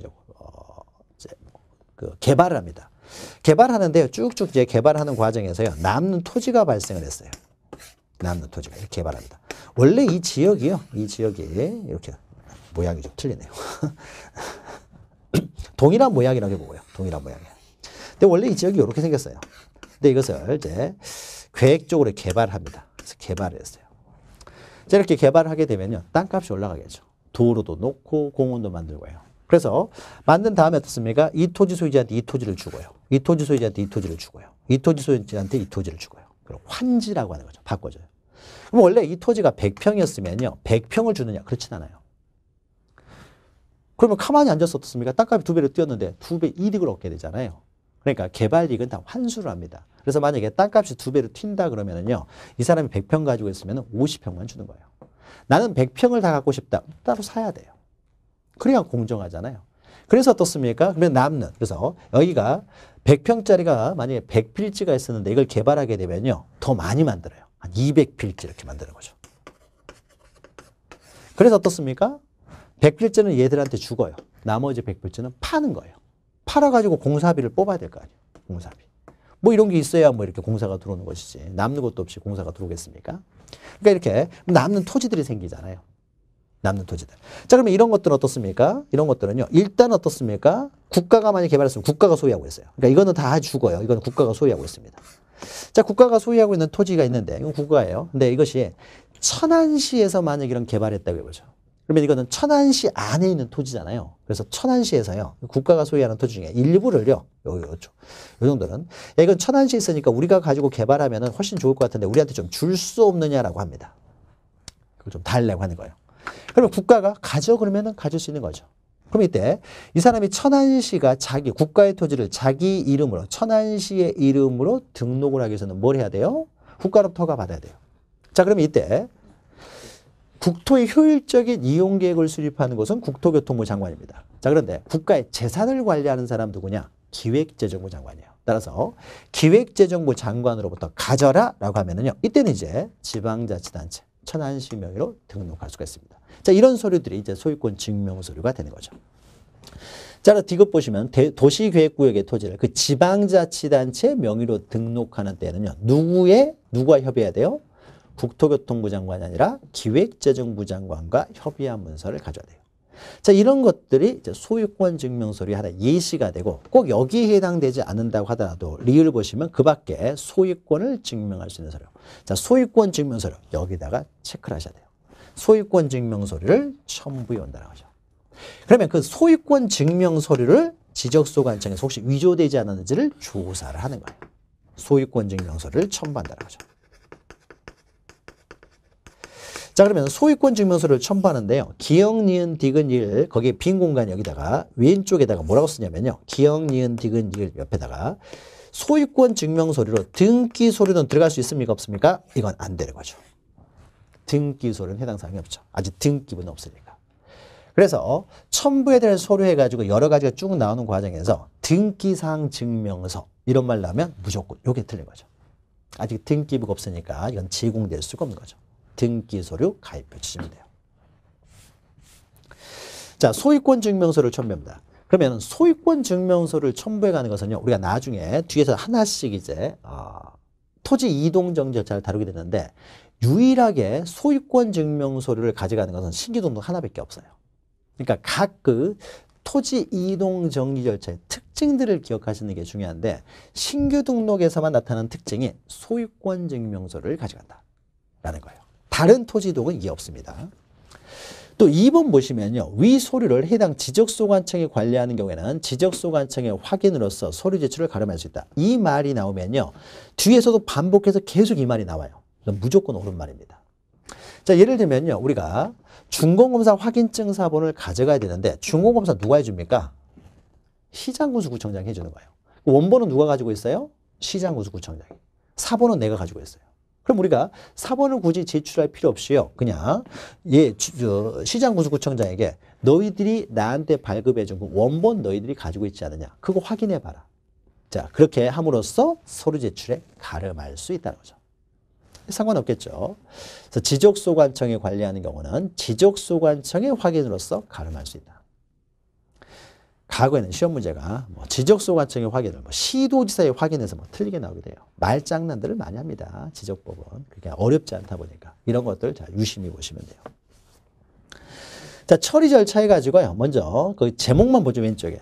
[SPEAKER 1] 그 개발을 합니다. 개발하는데 쭉쭉 이제 개발하는 과정에서요. 남는 토지가 발생을 했어요. 남는 토지가 이렇게 개발합니다. 원래 이 지역이요. 이 지역이 이렇게 모양이 좀 틀리네요. [LAUGHS] 동일한 모양이라고 보고요. 동일한 모양이. 근데 원래 이 지역이 이렇게 생겼어요. 근데 이것을 이제 계획적으로 개발합니다. 그래서 개발을 했어요. 이렇게 개발하게 되면요. 땅값이 올라가겠죠. 도로도 놓고 공원도 만들고요. 그래서 만든 다음에 어떻습니까? 이 토지 소유자한테 이 토지를 주고요. 이 토지 소유자한테 이 토지를 주고요. 이 토지 소유자한테 이 토지를 주고요. 그럼 환지라고 하는 거죠. 바꿔줘요. 그럼 원래 이 토지가 100평이었으면요. 100평을 주느냐? 그렇진 않아요. 그러면 가만히 앉아서 어떻습니까? 땅값이 두 배로 뛰었는데 두 배이득을 얻게 되잖아요. 그러니까 개발이익은 다 환수를 합니다. 그래서 만약에 땅값이 두 배로 튄다 그러면은요. 이 사람이 100평 가지고 있으면 50평만 주는 거예요. 나는 100평을 다 갖고 싶다. 따로 사야 돼요. 그래야 공정하잖아요. 그래서 어떻습니까? 그러면 남는. 그래서 여기가 100평짜리가 만약에 100필지가 있었는데 이걸 개발하게 되면요. 더 많이 만들어요. 한 200필지 이렇게 만드는 거죠. 그래서 어떻습니까? 100필지는 얘들한테 죽어요. 나머지 100필지는 파는 거예요. 팔아가지고 공사비를 뽑아야 될 거 아니에요. 공사비. 뭐 이런 게 있어야 뭐 이렇게 공사가 들어오는 것이지. 남는 것도 없이 공사가 들어오겠습니까? 그러니까 이렇게 남는 토지들이 생기잖아요. 남는 토지들. 자, 그러면 이런 것들은 어떻습니까? 이런 것들은요. 일단 어떻습니까? 국가가 많이 개발했으면 국가가 소유하고 있어요. 그러니까 이거는 다 죽어요. 이거는 국가가 소유하고 있습니다. 자, 국가가 소유하고 있는 토지가 있는데 이건 국가예요. 근데 이것이 천안시에서 만약 이런 개발했다고 해보죠. 그러면 이거는 천안시 안에 있는 토지잖아요. 그래서 천안시에서요. 국가가 소유하는 토지 중에 일부를요. 요, 요, 죠. 요 정도는. 야, 이건 천안시에 있으니까 우리가 가지고 개발하면 훨씬 좋을 것 같은데 우리한테 좀 줄 수 없느냐라고 합니다. 그걸 좀 달라고 하는 거예요. 그럼 국가가 가져 그러면은 가질 수 있는 거죠. 그럼 이때 이 사람이 천안시가 자기 국가의 토지를 자기 이름으로 천안시의 이름으로 등록을 하기 위해서는 뭘 해야 돼요? 국가로부터 허가 받아야 돼요. 자, 그럼 이때 국토의 효율적인 이용 계획을 수립하는 것은 국토교통부 장관입니다. 자, 그런데 국가의 재산을 관리하는 사람 누구냐? 기획재정부 장관이에요. 따라서 기획재정부 장관으로부터 가져라라고 하면은요. 이때는 이제 지방자치단체 천안시 명의로 등록할 수가 있습니다. 자, 이런 서류들이 이제 소유권 증명 서류가 되는 거죠. 자, 디귿 보시면 도시계획구역의 토지를 그 지방자치단체 명의로 등록하는 때는요. 누구의 누구와 협의해야 돼요? 국토교통부 장관이 아니라 기획재정부 장관과 협의한 문서를 가져야 돼요. 자, 이런 것들이 이제 소유권 증명서류 하나 예시가 되고 꼭 여기에 해당되지 않는다고 하더라도 리을 보시면 그 밖에 소유권을 증명할 수 있는 서류. 자, 소유권 증명서류 여기다가 체크를 하셔야 돼요. 소유권 증명서류를 첨부해 온다는 거죠. 그러면 그 소유권 증명서류를 지적소관청에서 혹시 위조되지 않았는지를 조사를 하는 거예요. 소유권 증명서를 첨부한다는 거죠. 자 그러면 소유권 증명서를 첨부하는데요. 기역, 니은, 디귿, 일 거기에 빈 공간 여기다가 왼쪽에다가 뭐라고 쓰냐면요. 기역, 니은, 디귿, 일 옆에다가 소유권 증명서류로 등기 서류는 들어갈 수 있습니까? 없습니까? 이건 안 되는 거죠. 등기소는 해당 사항이 없죠. 아직 등기부는 없으니까. 그래서 첨부에 대한 소류 해가지고 여러 가지가 쭉 나오는 과정에서 등기사항 증명서 이런 말 나오면 무조건 요게 틀린 거죠. 아직 등기부가 없으니까 이건 제공될 수가 없는 거죠. 등기소류 가입표 치시면 돼요. 자, 소유권 증명서를 첨부합니다. 그러면 소유권 증명서를 첨부해 가는 것은요. 우리가 나중에 뒤에서 하나씩 이제 어, 토지 이동 정 절차를 다루게 되는데 유일하게 소유권 증명서를 류 가져가는 것은 신규등록 하나밖에 없어요. 그러니까 각 그 토지 이동 정리 절차의 특징들을 기억하시는 게 중요한데 신규 등록에서만 나타나는 특징이 소유권 증명서를 가져간다라는 거예요. 다른 토지 이동은 이게 없습니다. 또 2번 보시면요. 위서류를 해당 지적소관청이 관리하는 경우에는 지적소관청의 확인으로서 소류 제출을 가름할 수 있다. 이 말이 나오면요. 뒤에서도 반복해서 계속 이 말이 나와요. 무조건 옳은 말입니다. 자, 예를 들면요. 우리가 중공검사 확인증 사본을 가져가야 되는데 중공검사 누가 해줍니까? 시장군수구청장이 해주는 거예요. 원본은 누가 가지고 있어요? 시장군수구청장이. 사본은 내가 가지고 있어요. 그럼 우리가 사본을 굳이 제출할 필요 없이요. 그냥 예, 시장군수구청장에게 너희들이 나한테 발급해준 그 원본 너희들이 가지고 있지 않느냐. 그거 확인해봐라. 자, 그렇게 함으로써 서류 제출에 가름할 수 있다는 거죠. 상관없겠죠. 그래서 지적소관청이 관리하는 경우는 지적소관청의 확인으로서 가름할 수 있다. 과거에는 시험 문제가 뭐 지적소관청의 확인을 뭐 시도지사의 확인에서 뭐 틀리게 나오게 돼요. 말장난들을 많이 합니다. 지적법은. 그게 어렵지 않다 보니까 이런 것들 잘 유심히 보시면 돼요. 자, 처리 절차해 가지고요. 먼저 그 제목만 보죠 왼쪽에.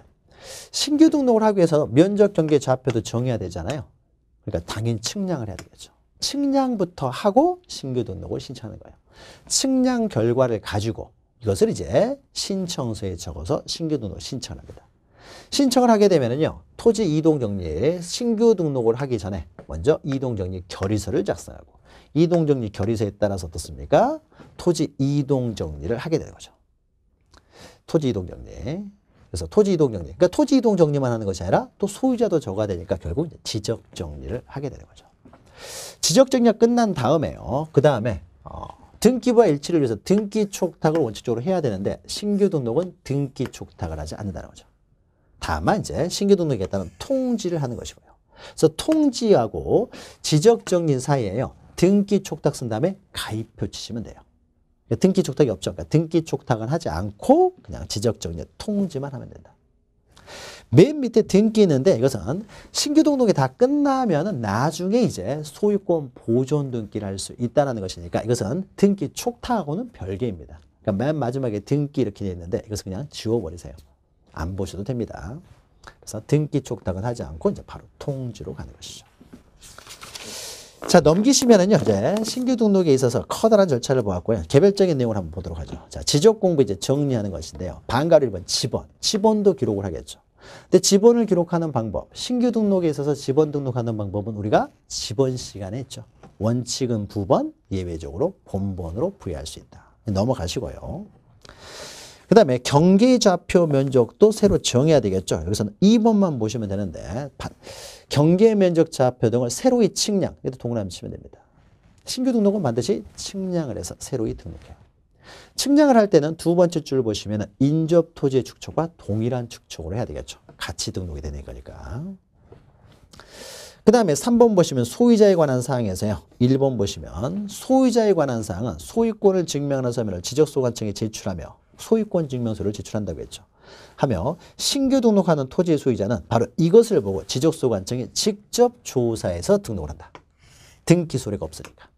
[SPEAKER 1] 신규 등록을 하기 위해서 면적 경계 좌표도 정해야 되잖아요. 그러니까 당연히 측량을 해야 되겠죠. 측량부터 하고 신규 등록을 신청하는 거예요. 측량 결과를 가지고 이것을 이제 신청서에 적어서 신규 등록 신청합니다. 신청을 하게 되면요. 토지 이동 정리 신규 등록을 하기 전에 먼저 이동 정리 결의서를 작성하고 이동 정리 결의서에 따라서 어떻습니까? 토지 이동 정리를 하게 되는 거죠. 토지 이동 정리. 그래서 토지 이동 정리. 그러니까 토지 이동 정리만 하는 것이 아니라 또 소유자도 저가 되니까 결국 지적 정리를 하게 되는 거죠. 지적 정리가 끝난 다음에요. 그 다음에 어, 등기부와 일치를 위해서 등기 촉탁을 원칙적으로 해야 되는데 신규 등록은 등기 촉탁을 하지 않는다는 거죠. 다만 이제 신규 등록에 따른 통지를 하는 것이고요. 그래서 통지하고 지적 정리 사이에요. 등기 촉탁 쓴 다음에 가입표 치시면 돼요. 그러니까 등기 촉탁이 없죠. 그러니까 등기 촉탁을 하지 않고 그냥 지적 정리 통지만 하면 된다. 맨 밑에 등기 있는데 이것은 신규 등록이 다끝나면 나중에 이제 소유권 보존 등기를 할 수 있다는 것이니까 이것은 등기 촉탁하고는 별개입니다. 그러니까 맨 마지막에 등기 이렇게 돼 있는데 이것은 그냥 지워버리세요. 안 보셔도 됩니다. 그래서 등기 촉탁은 하지 않고 이제 바로 통지로 가는 것이죠. 자 넘기시면은요 이제 신규 등록에 있어서 커다란 절차를 보았고요 개별적인 내용을 한번 보도록 하죠 자 지적 공부 이제 정리하는 것인데요 방가를 1번 지번 지번도 기록을 하겠죠 근데 지번을 기록하는 방법, 신규 등록에 있어서 지번 등록하는 방법은 우리가 지번 시간에 했죠. 원칙은 부번, 예외적으로 본번으로 부여할 수 있다. 넘어가시고요. 그 다음에 경계좌표 면적도 새로 정해야 되겠죠. 여기서는 2번만 보시면 되는데 경계 면적 좌표 등을 새로이 측량, 이것도 동그라미 치면 됩니다. 신규 등록은 반드시 측량을 해서 새로이 등록해요. 측량을 할 때는 두 번째 줄 보시면 인접 토지의 축척과 동일한 축척으로 해야 되겠죠. 같이 등록이 되는 거니까. 그 다음에 3번 보시면 소유자에 관한 사항에서요. 1번 보시면 소유자에 관한 사항은 소유권을 증명하는 서면을 지적소관청에 제출하며 소유권 증명서를 제출한다고 했죠. 하며 신규 등록하는 토지의 소유자는 바로 이것을 보고 지적소관청이 직접 조사해서 등록을 한다. 등기 소리가 없으니까.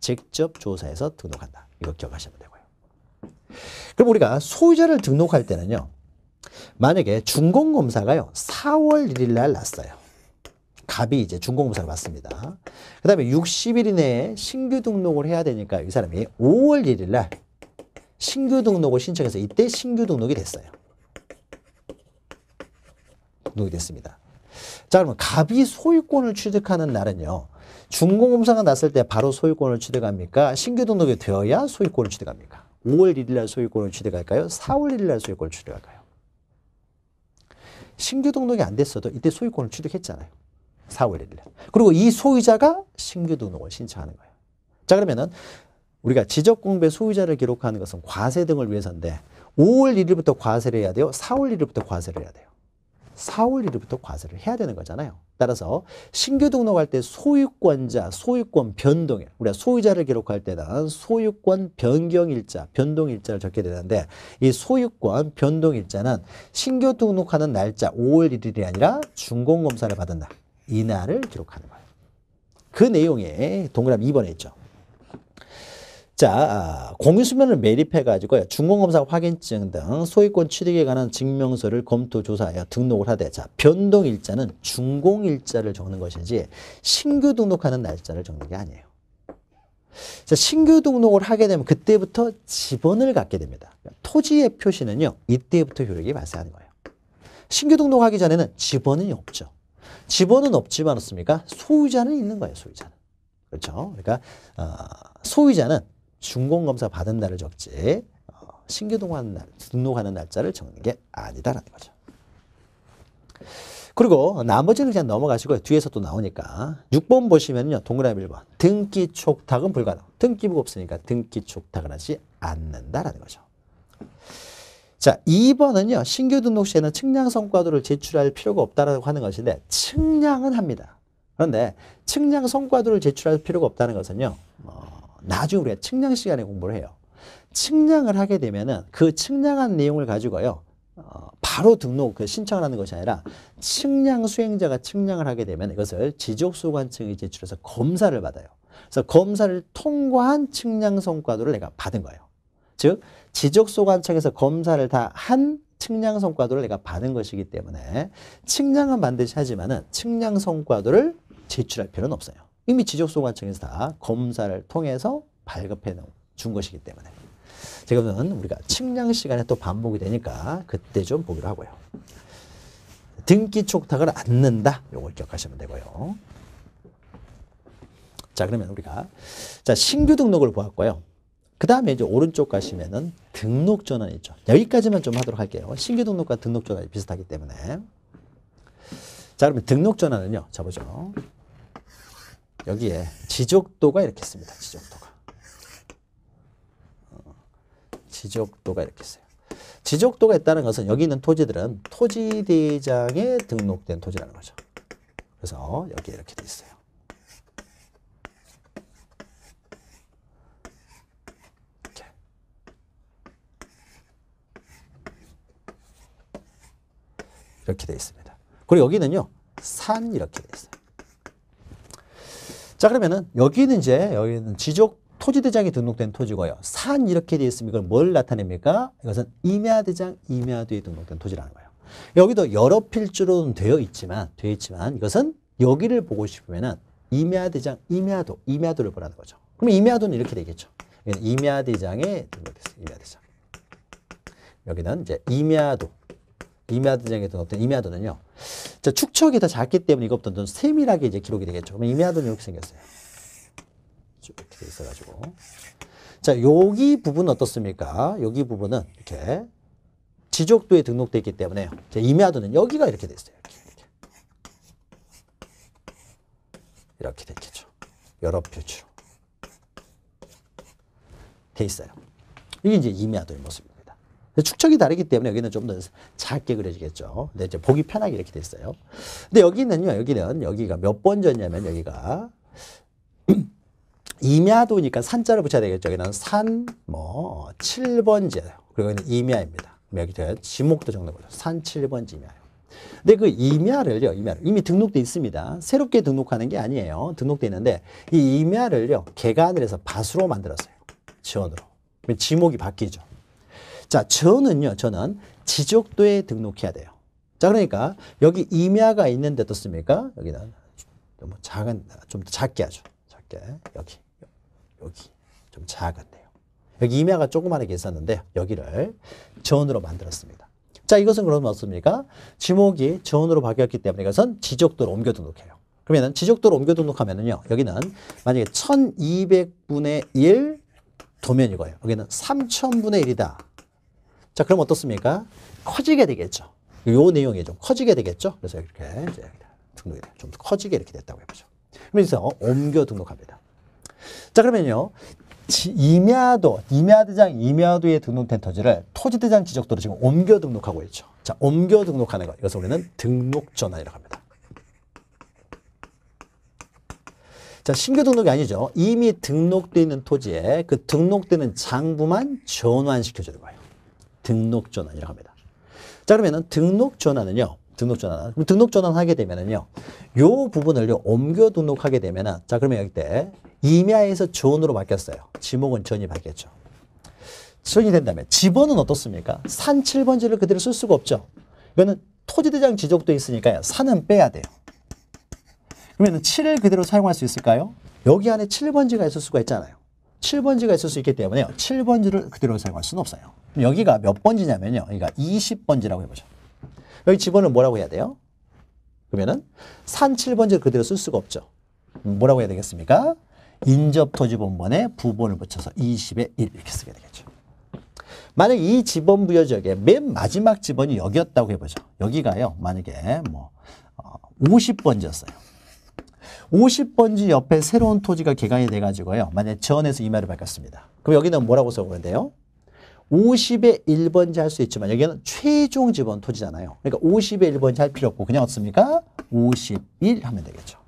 [SPEAKER 1] 직접 조사해서 등록한다. 이거 기억하시면 돼요. 그럼 우리가 소유자를 등록할 때는요. 만약에 중공검사가요. 4월 1일 날 났어요. 갑이 이제 중공검사를 왔습니다. 그 다음에 60일 이내에 신규 등록을 해야 되니까 이 사람이 5월 1일 날 신규 등록을 신청해서 이때 신규 등록이 됐어요. 등록이 됐습니다. 자 그러면 갑이 소유권을 취득하는 날은요. 중공검사가 났을 때 바로 소유권을 취득합니까? 신규 등록이 되어야 소유권을 취득합니까? 5월 1일 날 소유권을 취득할까요? 4월 1일 날 소유권을 취득할까요? 신규 등록이 안 됐어도 이때 소유권을 취득했잖아요. 4월 1일 날. 그리고 이 소유자가 신규 등록을 신청하는 거예요. 자 그러면은 우리가 지적공배 소유자를 기록하는 것은 과세 등을 위해서인데 5월 1일부터 과세를 해야 돼요? 4월 1일부터 과세를 해야 돼요? 4월 1일부터 과세를 해야 되는 거잖아요. 따라서 신규 등록할 때 소유권자, 소유권 변동, 우리가 소유자를 기록할 때는 소유권 변경일자, 변동일자를 적게 되는데 이 소유권 변동일자는 신규 등록하는 날짜 5월 1일이 아니라 준공검사를 받은 날, 이날을 기록하는 거예요. 그 내용이 동그라미 2번에 있죠. 자, 아, 공유수면을 매립해가지고 중공검사 확인증 등 소유권 취득에 관한 증명서를 검토 조사하여 등록을 하되 자, 변동일자는 중공일자를 적는 것인지 신규 등록하는 날짜를 적는 게 아니에요. 자, 신규 등록을 하게 되면 그때부터 지번을 갖게 됩니다. 그러니까 토지의 표시는요, 이때부터 효력이 발생하는 거예요. 신규 등록하기 전에는 지번은 없죠. 지번은 없지만 어습니까 소유자는 있는 거예요, 소유자는. 그렇죠? 그러니까 어, 소유자는 준공검사 받은 날을 적지 어, 신규 등록하는, 날, 등록하는 날짜를 적는 게 아니다라는 거죠. 그리고 나머지는 그냥 넘어가시고요. 뒤에서 또 나오니까. 6번 보시면요. 동그라미 1번. 등기 촉탁은 불가능. 등기부가 없으니까 등기 촉탁을 하지 않는다라는 거죠. 자, 2번은요. 신규 등록 시에는 측량 성과도를 제출할 필요가 없다라고 하는 것인데 측량은 합니다. 그런데 측량 성과도를 제출할 필요가 없다는 것은요. 어, 나중에 우리가 측량 시간에 공부를 해요. 측량을 하게 되면은 그 측량한 내용을 가지고요. 어, 바로 등록 그 신청을 하는 것이 아니라 측량 수행자가 측량을 하게 되면 이것을 지적소관청에 제출해서 검사를 받아요. 그래서 검사를 통과한 측량 성과도를 내가 받은 거예요. 즉 지적소관청에서 검사를 다 한 측량 성과도를 내가 받은 것이기 때문에 측량은 반드시 하지만 은 측량 성과도를 제출할 필요는 없어요. 이미 지적소관청에서 다 검사를 통해서 발급해 준 것이기 때문에 지금은 우리가 측량 시간에 또 반복이 되니까 그때 좀 보기로 하고요. 등기 촉탁을 안는다. 요걸 기억하시면 되고요. 자 그러면 우리가 자 신규 등록을 보았고요. 그 다음에 이제 오른쪽 가시면은 등록 전환 있죠. 여기까지만 좀 하도록 할게요. 신규 등록과 등록 전환이 비슷하기 때문에. 자, 그러면 등록 전환은요. 자, 보죠. 여기에 지적도가 이렇게 있습니다. 지적도가. 어, 지적도가 이렇게 있요 지적도가 있다는 것은 여기 있는 토지들은 토지대장에 등록된 토지라는 거죠. 그래서 여기 이렇게 돼 있어요. 이렇게. 이렇 있습니다. 그리고 여기는요. 산 이렇게 돼 있어요. 자 그러면은 여기는 이제 여기는 지적 토지대장이 등록된 토지고요. 산 이렇게 되어 있으면 이걸 뭘 나타냅니까? 이것은 임야대장, 임야도에 등록된 토지라는 거예요. 여기도 여러 필지로는 되어 있지만, 되어 있지만 이것은 여기를 보고 싶으면은 임야대장, 임야도, 임야도를 보라는 거죠. 그럼 임야도는 이렇게 되겠죠. 임야대장에 등록됐어요. 임야대장. 여기는 이제 임야도, 임야대장에 등록된 임야도는요. 자, 축척이 더 작기 때문에 이것부터 좀 세밀하게 이제 기록이 되겠죠. 그러면 이메아이렇게 생겼어요. 이렇게 있어가지고. 자, 여기 부분 어떻습니까? 여기 부분은 이렇게 지적도에 등록되어 있기 때문에 자, 이메아돈 여기가 이렇게 됐어요. 이렇게, 이렇게. 이렇게 됐겠죠. 여러 표지로. 돼 있어요. 이게 이제 이메아의 모습입니다. 축적이 다르기 때문에 여기는 좀 더 작게 그려지겠죠. 근데 이제 보기 편하게 이렇게 됐어요. 근데 여기는요, 여기는 여기가 몇 번 전냐면 여기가 [CLEARS THROAT] 임야도니까 산자를 붙여야 되겠죠. 여기는 산, 뭐, 7번지. 그리고 여기는 임야입니다. 여기 제가 지목도 정도해보죠산 7번지 임야요. 근데 그 임야를요, 임야 를 이미 등록돼 있습니다. 새롭게 등록하는 게 아니에요. 등록돼 있는데 이 임야를요, 개간을 해서 밭으로 만들었어요. 지원으로. 지목이 바뀌죠. 자, 저는요, 저는 지적도에 등록해야 돼요. 자, 그러니까 여기 임야가 있는데 어떻습니까? 여기는 좀 작은, 좀 작게 하죠. 작게. 여기, 여기. 좀 작은데요. 여기 임야가 조그만하게 있었는데 여기를 전으로 만들었습니다. 자, 이것은 그러면 어떻습니까? 지목이 전으로 바뀌었기 때문에 이것은 지적도로 옮겨 등록해요. 그러면 지적도로 옮겨 등록하면은요. 여기는 만약에 1200분의 1 도면 이거예요. 여기는 3000분의 1이다. 자, 그럼 어떻습니까? 커지게 되겠죠. 요 내용이 좀 커지게 되겠죠. 그래서 이렇게 이제 등록이 좀 커지게 이렇게 됐다고 해보죠. 그러면서 옮겨 등록합니다. 자, 그러면요. 임야도, 임야대장 임야도에 등록된 토지를 토지대장 지적도로 지금 옮겨 등록하고 있죠. 자, 옮겨 등록하는 거. 여기서 우리는 등록 전환이라고 합니다. 자, 신규 등록이 아니죠. 이미 등록되어 있는 토지에 그 등록되는 장부만 전환시켜주는 거예요. 등록 전환이라고 합니다. 자, 그러면은 등록 전환은요. 등록 전환. 등록 전환 하게 되면은요. 요 부분을요. 옮겨 등록하게 되면은 자, 그러면 여기 때 임야에서 존으로 바뀌었어요. 지목은 전이 바뀌었죠. 전이 된다면 지번은 어떻습니까? 산 7번지를 그대로 쓸 수가 없죠. 이거는 토지대장 지적도 있으니까요. 산은 빼야 돼요. 그러면 7을 그대로 사용할 수 있을까요? 여기 안에 7번지가 있을 수가 있잖아요. 7번지가 있을 수 있기 때문에 7번지를 그대로 사용할 수는 없어요. 여기가 몇 번지냐면요. 그러니 20번지라고 해보죠. 여기 집어넣 뭐라고 해야 돼요? 그러면은 산 7번지를 그대로 쓸 수가 없죠. 뭐라고 해야 되겠습니까? 인접토지본번에 부본을 붙여서 20에 1 이렇게 쓰게 되겠죠. 만약 이 지번 부여 지역에 맨 마지막 지번이 여기였다고 해보죠. 여기가요. 만약에 뭐 50번지였어요. 어, 50번지 옆에 새로운 토지가 개강이 돼가지고요. 만약에 전에서 이 말을 바꿨습니다. 그럼 여기는 뭐라고 써보는데요? 50의 1번지 할 수 있지만 여기는 최종 지번 토지잖아요. 그러니까 50의 1번지 할 필요 없고 그냥 어떻습니까? 51 하면 되겠죠.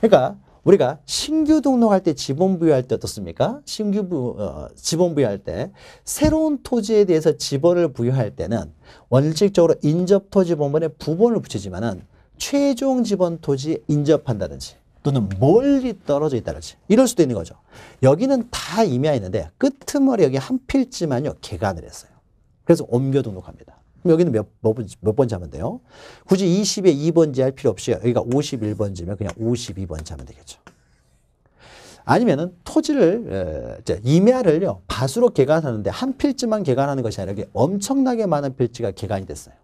[SPEAKER 1] 그러니까 우리가 신규 등록할 때 지번 부여할 때 어떻습니까? 신규 부, 어, 지번 부여할 때 새로운 토지에 대해서 지번을 부여할 때는 원칙적으로 인접토지 본번에 부분을 붙이지만은 최종 지번 토지에 인접한다든지 또는 멀리 떨어져 있다든지 이럴 수도 있는 거죠. 여기는 다 임야있는데 끄트머리 여기 한 필지만요 개간을 했어요. 그래서 옮겨 등록합니다. 그럼 여기는 몇, 몇, 뭐 번지, 몇 번지 하면 돼요? 굳이 20에 2번지 할 필요 없이 여기가 51번지면 그냥 52번지 하면 되겠죠. 아니면은 토지를 이제 임야를요 바수로 개간하는데 한 필지만 개간하는 것이 아니라 이게 엄청나게 많은 필지가 개간이 됐어요.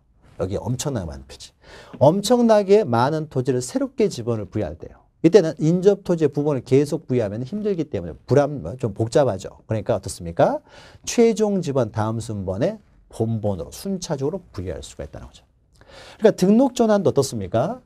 [SPEAKER 1] 여기 엄청나게 많은 필지, 엄청나게 많은 토지를 새롭게 지번을 부여할 때요. 이때는 인접 토지의 부분을 계속 부여하면 힘들기 때문에 불안, 뭐 좀 복잡하죠. 그러니까 어떻습니까? 최종 지번 다음 순번에 본본으로 순차적으로 부여할 수가 있다는 거죠. 그러니까 등록 전환도 어떻습니까?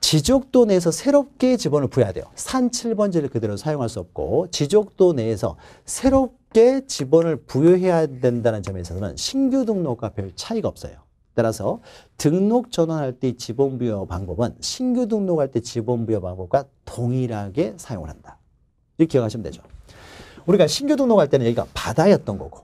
[SPEAKER 1] 지적도 내에서 새롭게 지번을 부여해야 돼요. 산 7번지를 그대로 사용할 수 없고 지적도 내에서 새롭게 지번을 부여해야 된다는 점에서는 신규 등록과 별 차이가 없어요. 따라서 등록 전환할 때 지번 부여 방법은 신규 등록할 때 지번 부여 방법과 동일하게 사용을 한다. 이렇게 기억하시면 되죠. 우리가 신규 등록할 때는 여기가 바다였던 거고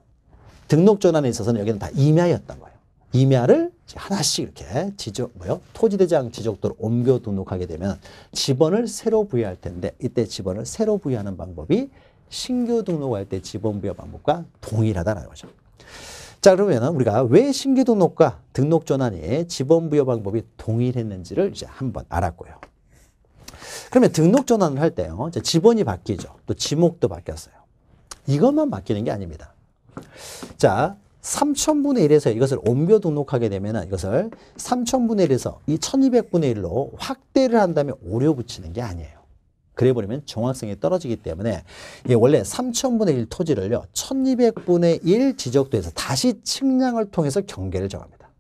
[SPEAKER 1] 등록 전환에 있어서는 여기는 다 임야였던 거예요. 임야를 하나씩 이렇게 지적 뭐요? 토지대장 지적도로 옮겨 등록하게 되면 지번을 새로 부여할 텐데 이때 지번을 새로 부여하는 방법이 신규 등록할 때 지번 부여 방법과 동일하다는 거죠. 자 그러면 우리가 왜 신규등록과 등록전환의 지번부여 방법이 동일했는지를 이제 한번 알았고요. 그러면 등록전환을 할 때요. 지번이 바뀌죠. 또 지목도 바뀌었어요. 이것만 바뀌는 게 아닙니다. 자 3천분의 1에서 이것을 옮겨 등록하게 되면 이것을 3천분의 1에서 이 1200분의 1로 확대를 한다면 오려 붙이는 게 아니에요. 그래버리면 정확성이 떨어지기 때문에 예, 원래 3천분의 1 토지를요. 1200분의 1 지적도에서 다시 측량을 통해서 경계를 정합니다.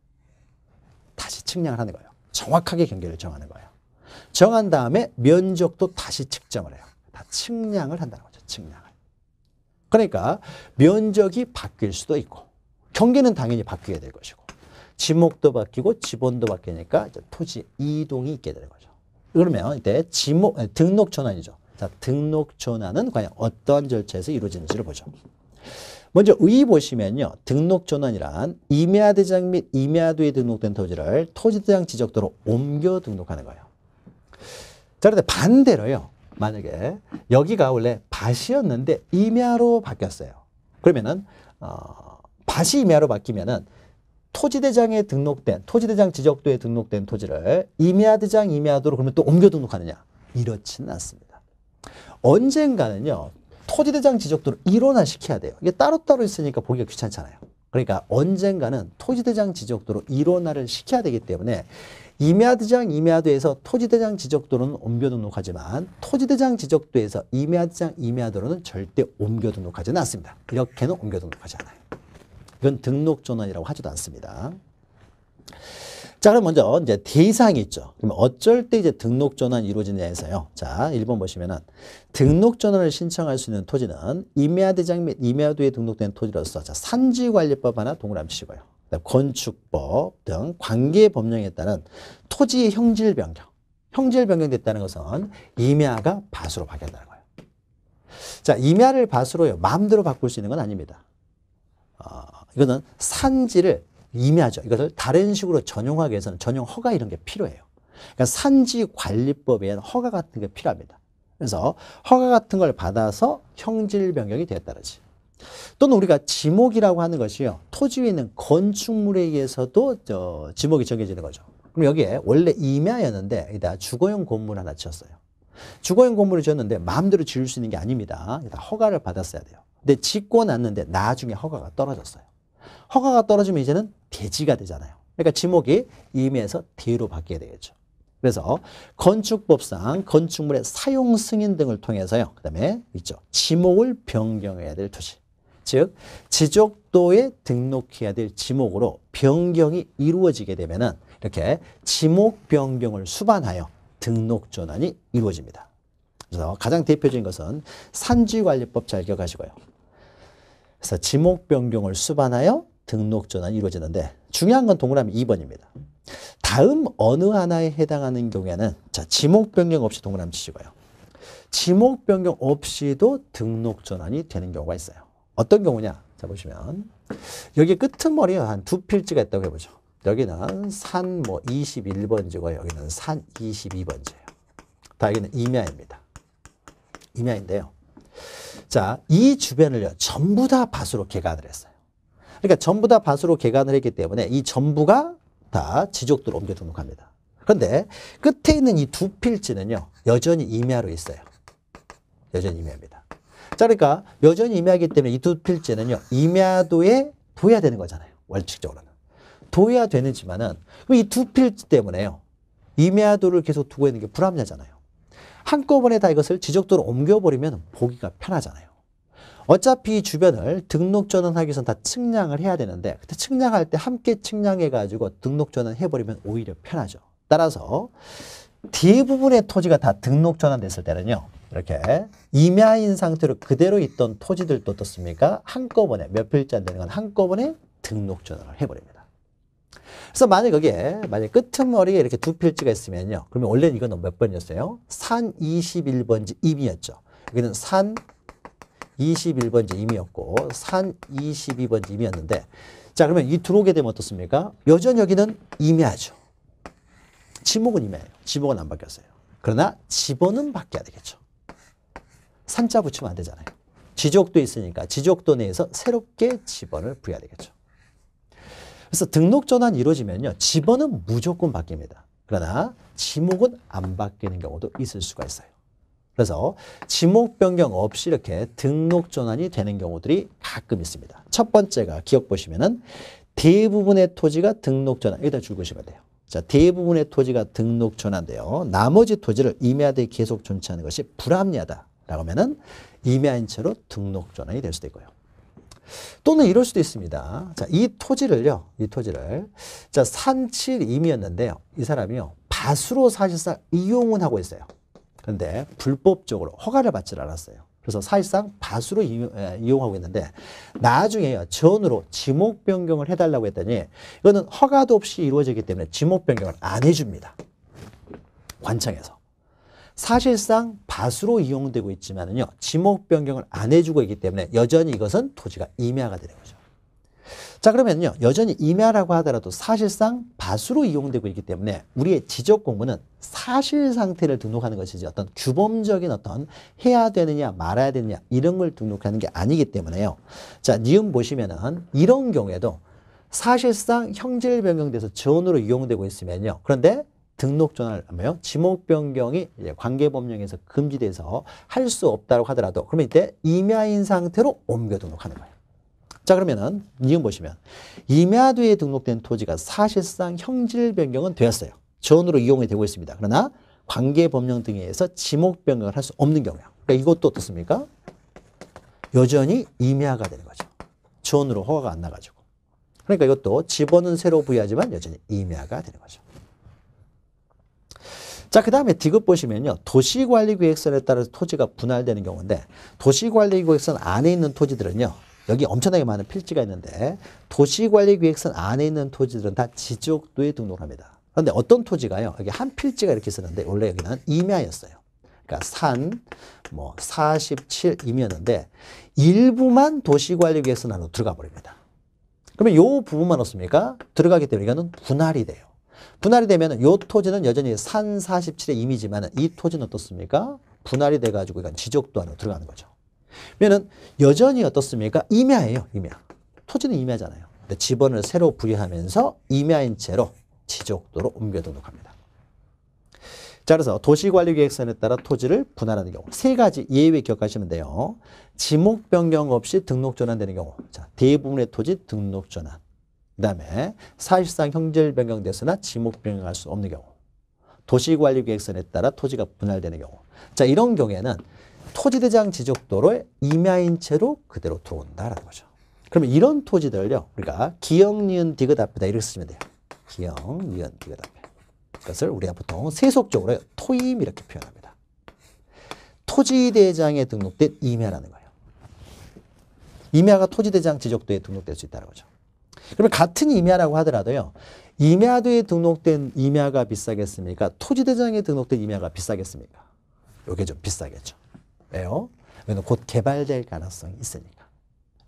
[SPEAKER 1] 다시 측량을 하는 거예요. 정확하게 경계를 정하는 거예요. 정한 다음에 면적도 다시 측정을 해요. 다 측량을 한다는 거죠. 측량을. 그러니까 면적이 바뀔 수도 있고 경계는 당연히 바뀌게 될 것이고 지목도 바뀌고 지번도 바뀌니까 토지 이동이 있게 되는 거죠. 그러면 이때 지목, 예, 등록 전환이죠. 자, 등록 전환은 과연 어떠 절차에서 이루어지는지를 보죠. 먼저 의 보시면요. 등록 전환이란 임야대장 및 임야도에 등록된 토지를 토지대장 지적도로 옮겨 등록하는 거예요. 자, 그런데 반대로요. 만약에 여기가 원래 밭이었는데 임야로 바뀌었어요. 그러면은 어, 밭이 임야로 바뀌면은 토지대장에 등록된 토지대장 지적도에 등록된 토지를 임야대장 임야도로 그러면 또 옮겨 등록하느냐 이렇지는 않습니다. 언젠가는요 토지대장 지적도를 일원화시켜야 돼요. 이게 따로따로 있으니까 보기가 귀찮잖아요. 그러니까 언젠가는 토지대장 지적도로 일원화를 시켜야 되기 때문에 임야대장 임야도에서 토지대장 지적도로는 옮겨 등록하지만 토지대장 지적도에서 임야대장 임야도로는 절대 옮겨 등록하지는 않습니다. 이렇게는 옮겨 등록하지 않아요. 이건 등록 전환이라고 하지도 않습니다. 자, 그럼 먼저 이제 대상이 있죠. 그럼 어쩔 때 이제 등록 전환이 이루어지냐 해서요. 자, 1번 보시면은 등록 전환을 신청할 수 있는 토지는 임야 대장 및 임야도에 등록된 토지로서 자, 산지 관리법 하나 동그라미 치고요. 건축법 등 관계 법령에 따른 토지의 형질 변경. 형질 변경됐다는 것은 임야가 밭으로 바뀌었다는 거예요. 자, 임야를 밭으로요. 마음대로 바꿀 수 있는 건 아닙니다. 어, 이거는 산지를 임야죠 이것을 다른 식으로 전용하기 위해서는 전용 허가 이런 게 필요해요. 그러니까 산지 관리법에는 허가 같은 게 필요합니다. 그래서 허가 같은 걸 받아서 형질 변경이 되었다든지 또는 우리가 지목이라고 하는 것이요. 토지 위에 있는 건축물에 의해서도 저 지목이 정해지는 거죠. 그럼 여기에 원래 임야였는데 여기다 주거용 건물 하나 지었어요. 주거용 건물을 지었는데 마음대로 지을 수 있는 게 아닙니다. 여기다 허가를 받았어야 돼요. 근데 짓고 났는데 나중에 허가가 떨어졌어요. 허가가 떨어지면 이제는 대지가 되잖아요. 그러니까 지목이 임에서 대로 바뀌게 되겠죠. 그래서 건축법상 건축물의 사용 승인 등을 통해서요. 그다음에 있죠. 지목을 변경해야 될 토지. 즉 지적도에 등록해야 될 지목으로 변경이 이루어지게 되면은 이렇게 지목 변경을 수반하여 등록 전환이 이루어집니다. 그래서 가장 대표적인 것은 산지관리법 잘 기억하시고요. 그래서 지목 변경을 수반하여 등록 전환이 이루어지는데 중요한 건 동그라미 2번입니다. 다음 어느 하나에 해당하는 경우에는 자 지목 변경 없이 동그라미 치시고요. 지목 변경 없이도 등록 전환이 되는 경우가 있어요. 어떤 경우냐? 자 보시면 여기 끄머리에한 두 필지가 있다고 해보죠. 여기는 산 뭐 21번지고 여기는 산 22번지예요. 다 여기는 임야입니다. 임야인데요. 자, 이 주변을요. 전부 다 밭으로 개간을 했어요. 그러니까 전부 다 반수로 개관을 했기 때문에 이 전부가 다 지적도로 옮겨 등록합니다. 그런데 끝에 있는 이 두 필지는요. 여전히 임야로 있어요. 여전히 임야입니다. 자, 그러니까 여전히 임야이기 때문에 이 두 필지는요. 임야도에 둬야 되는 거잖아요. 원칙적으로는. 둬야 되는지만은 이 두 필지 때문에요. 임야도를 계속 두고 있는 게 불합리하잖아요. 한꺼번에 다 이것을 지적도로 옮겨버리면 보기가 편하잖아요. 어차피 주변을 등록 전환하기 위해서는 다 측량을 해야 되는데 그때 측량할 때 함께 측량해가지고 등록 전환해버리면 오히려 편하죠. 따라서 대부분의 토지가 다 등록 전환됐을 때는요. 이렇게 임야인 상태로 그대로 있던 토지들도 어떻습니까? 한꺼번에 몇 필지 안 되는 건 한꺼번에 등록 전환을 해버립니다. 그래서 만약 에 거기에 만약 끄트머리에 이렇게 두 필지가 있으면요. 그러면 원래는 이건 몇 번이었어요? 산 21번지 2이었죠 여기는 산2 1번지 임이었고 산2 2번지 임이었는데 자 그러면 이 들어오게 되면 어떻습니까? 여전 여기는 임야죠. 지목은 임야예요. 지목은 안 바뀌었어요. 그러나 집어는 바뀌어야 되겠죠. 산자 붙이면 안 되잖아요. 지적도 있으니까 지적도 내에서 새롭게 집어를 부여야 되겠죠. 그래서 등록 전환이 루어지면요 집어는 무조건 바뀝니다. 그러나 지목은 안 바뀌는 경우도 있을 수가 있어요. 그래서 지목 변경 없이 이렇게 등록 전환이 되는 경우들이 가끔 있습니다. 첫 번째가 기억 보시면은 대부분의 토지가 등록 전환. 일단 줄 보시면 돼요. 자, 대부분의 토지가 등록 전환돼요. 나머지 토지를 임야대에 계속 존치하는 것이 불합리하다. 라고 하면은 임야인 채로 등록 전환이 될 수도 있고요. 또는 이럴 수도 있습니다. 자, 이 토지를요, 이 토지를. 자, 산칠 임이었는데요. 이 사람이요, 밭으로 사실상 이용은 하고 있어요. 그런데 불법적으로 허가를 받질 않았어요. 그래서 사실상 밭으로 이용하고 있는데 나중에 전으로 지목 변경을 해달라고 했더니 이거는 허가도 없이 이루어지기 때문에 지목 변경을 안 해줍니다. 관청에서. 사실상 밭으로 이용되고 있지만요 지목 변경을 안 해주고 있기 때문에 여전히 이것은 토지가 임야가 되는 거죠. 자 그러면요. 여전히 임야라고 하더라도 사실상 밭으로 이용되고 있기 때문에 우리의 지적 공부는 사실 상태를 등록하는 것이지 어떤 규범적인 어떤 해야 되느냐 말아야 되느냐 이런 걸 등록하는 게 아니기 때문에요. 자 니은 보시면은 이런 경우에도 사실상 형질 변경돼서 전으로 이용되고 있으면요. 그런데 등록 전환을 하며 지목 변경이 관계 법령에서 금지돼서 할 수 없다고 하더라도 그러면 이때 임야인 상태로 옮겨 등록하는 거예요. 자 그러면은 이음 보시면 임야도에 등록된 토지가 사실상 형질 변경은 되었어요. 전으로 이용이 되고 있습니다. 그러나 관계 법령 등에 의해서 지목 변경을 할 수 없는 경우야. 그러니까 이것도 어떻습니까? 여전히 임야가 되는 거죠. 전으로 허가가 안 나가지고. 그러니까 이것도 집어는 새로 부여하지만 여전히 임야가 되는 거죠. 자, 그 다음에 디귿 보시면요. 도시관리계획선에 따라서 토지가 분할되는 경우인데 도시관리계획선 안에 있는 토지들은요. 여기 엄청나게 많은 필지가 있는데 도시관리계획선 안에 있는 토지들은 다 지적도에 등록합니다. 그런데 어떤 토지가요? 여기 한 필지가 이렇게 쓰는데 원래 여기는 임야였어요. 그러니까 산, 뭐 47임이었는데 일부만 도시관리계획선 안으로 들어가 버립니다. 그러면 요 부분만 없습니까? 들어가기 때문에 이거는 분할이 돼요. 분할이 되면 요 토지는 여전히 산 47의 임이지만 이 토지는 어떻습니까? 분할이 돼가지고 이건 지적도 안으로 들어가는 거죠. 그러면 여전히 어떻습니까? 임야예요. 임야. 토지는 임야잖아요. 지번을 새로 부여하면서 임야인 채로 지적도로 옮겨 등록합니다. 자, 그래서 도시관리계획서에 따라 토지를 분할하는 경우 세 가지 예외 기억하시면 돼요. 지목 변경 없이 등록 전환되는 경우 자, 대부분의 토지 등록 전환 그 다음에 사실상 형질 변경돼서나 지목 변경할 수 없는 경우 도시관리계획서에 따라 토지가 분할되는 경우 자 이런 경우에는 토지대장 지적도로의 임야인 채로 그대로 들어온다라는 거죠. 그러면 이런 토지들요. 우리가 기역, 니은, 디귿 앞에다 이렇게 쓰면 돼요. 기역, 니은, 디귿 앞에. 이것을 우리가 보통 세속적으로 토임 이렇게 표현합니다. 토지대장에 등록된 임야라는 거예요. 임야가 토지대장 지적도에 등록될 수 있다는 거죠. 그러면 같은 임야라고 하더라도요. 임야도에 등록된 임야가 비싸겠습니까? 토지대장에 등록된 임야가 비싸겠습니까? 요게 좀 비싸겠죠. 거요 왜냐면 곧 개발될 가능성이 있으니까.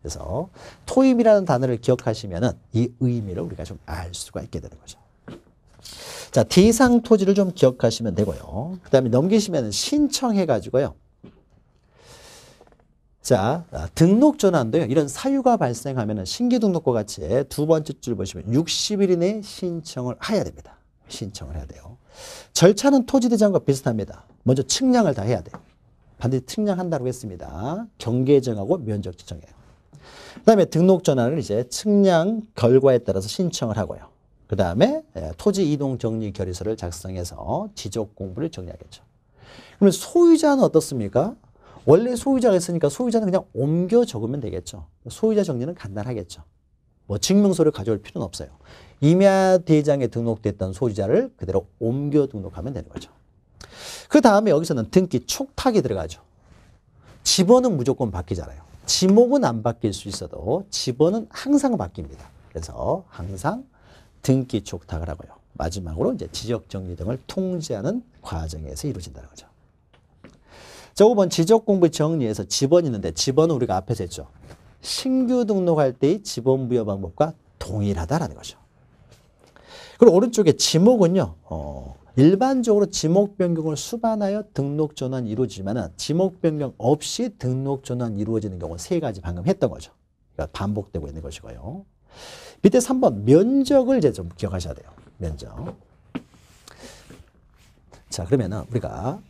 [SPEAKER 1] 그래서 토임이라는 단어를 기억하시면은 이 의미를 우리가 좀 알 수가 있게 되는 거죠. 자, 대상 토지를 좀 기억하시면 되고요. 그 다음에 넘기시면 신청해가지고요. 자, 아, 등록 전환도요. 이런 사유가 발생하면 신규 등록과 같이 두 번째 줄 보시면 60일 이내 신청을 해야 됩니다. 신청을 해야 돼요. 절차는 토지대장과 비슷합니다. 먼저 측량을 다 해야 돼요. 반드시 측량한다고 했습니다. 경계 정하고 면적 지정해요. 그 다음에 등록 전환을 이제 측량 결과에 따라서 신청을 하고요. 그 다음에 예, 토지 이동 정리 결의서를 작성해서 지적 공부를 정리하겠죠. 그러면 소유자는 어떻습니까? 원래 소유자가 있으니까 소유자는 그냥 옮겨 적으면 되겠죠. 소유자 정리는 간단하겠죠. 뭐 증명서를 가져올 필요는 없어요. 임야 대장에 등록됐던 소유자를 그대로 옮겨 등록하면 되는 거죠. 그 다음에 여기서는 등기 촉탁이 들어가죠. 집어는 무조건 바뀌잖아요. 지목은 안 바뀔 수 있어도 집어는 항상 바뀝니다. 그래서 항상 등기 촉탁을 하고요. 마지막으로 이제 지적 정리 등을 통제하는 과정에서 이루어진다는 거죠. 자, 5번 지적 공부 정리에서 집원 있는데 집원은 우리가 앞에서 했죠. 신규 등록할 때의 집원 부여 방법과 동일하다라는 거죠. 그리고 오른쪽에 지목은요. 어, 일반적으로 지목 변경을 수반하여 등록 전환 이루어지지만 지목 변경 없이 등록 전환 이루어지는 경우 세 가지 방금 했던 거죠. 그러니까 반복되고 있는 것이고요. 밑에 3번 면적을 이제 좀 기억하셔야 돼요. 면적. 자 그러면은 우리가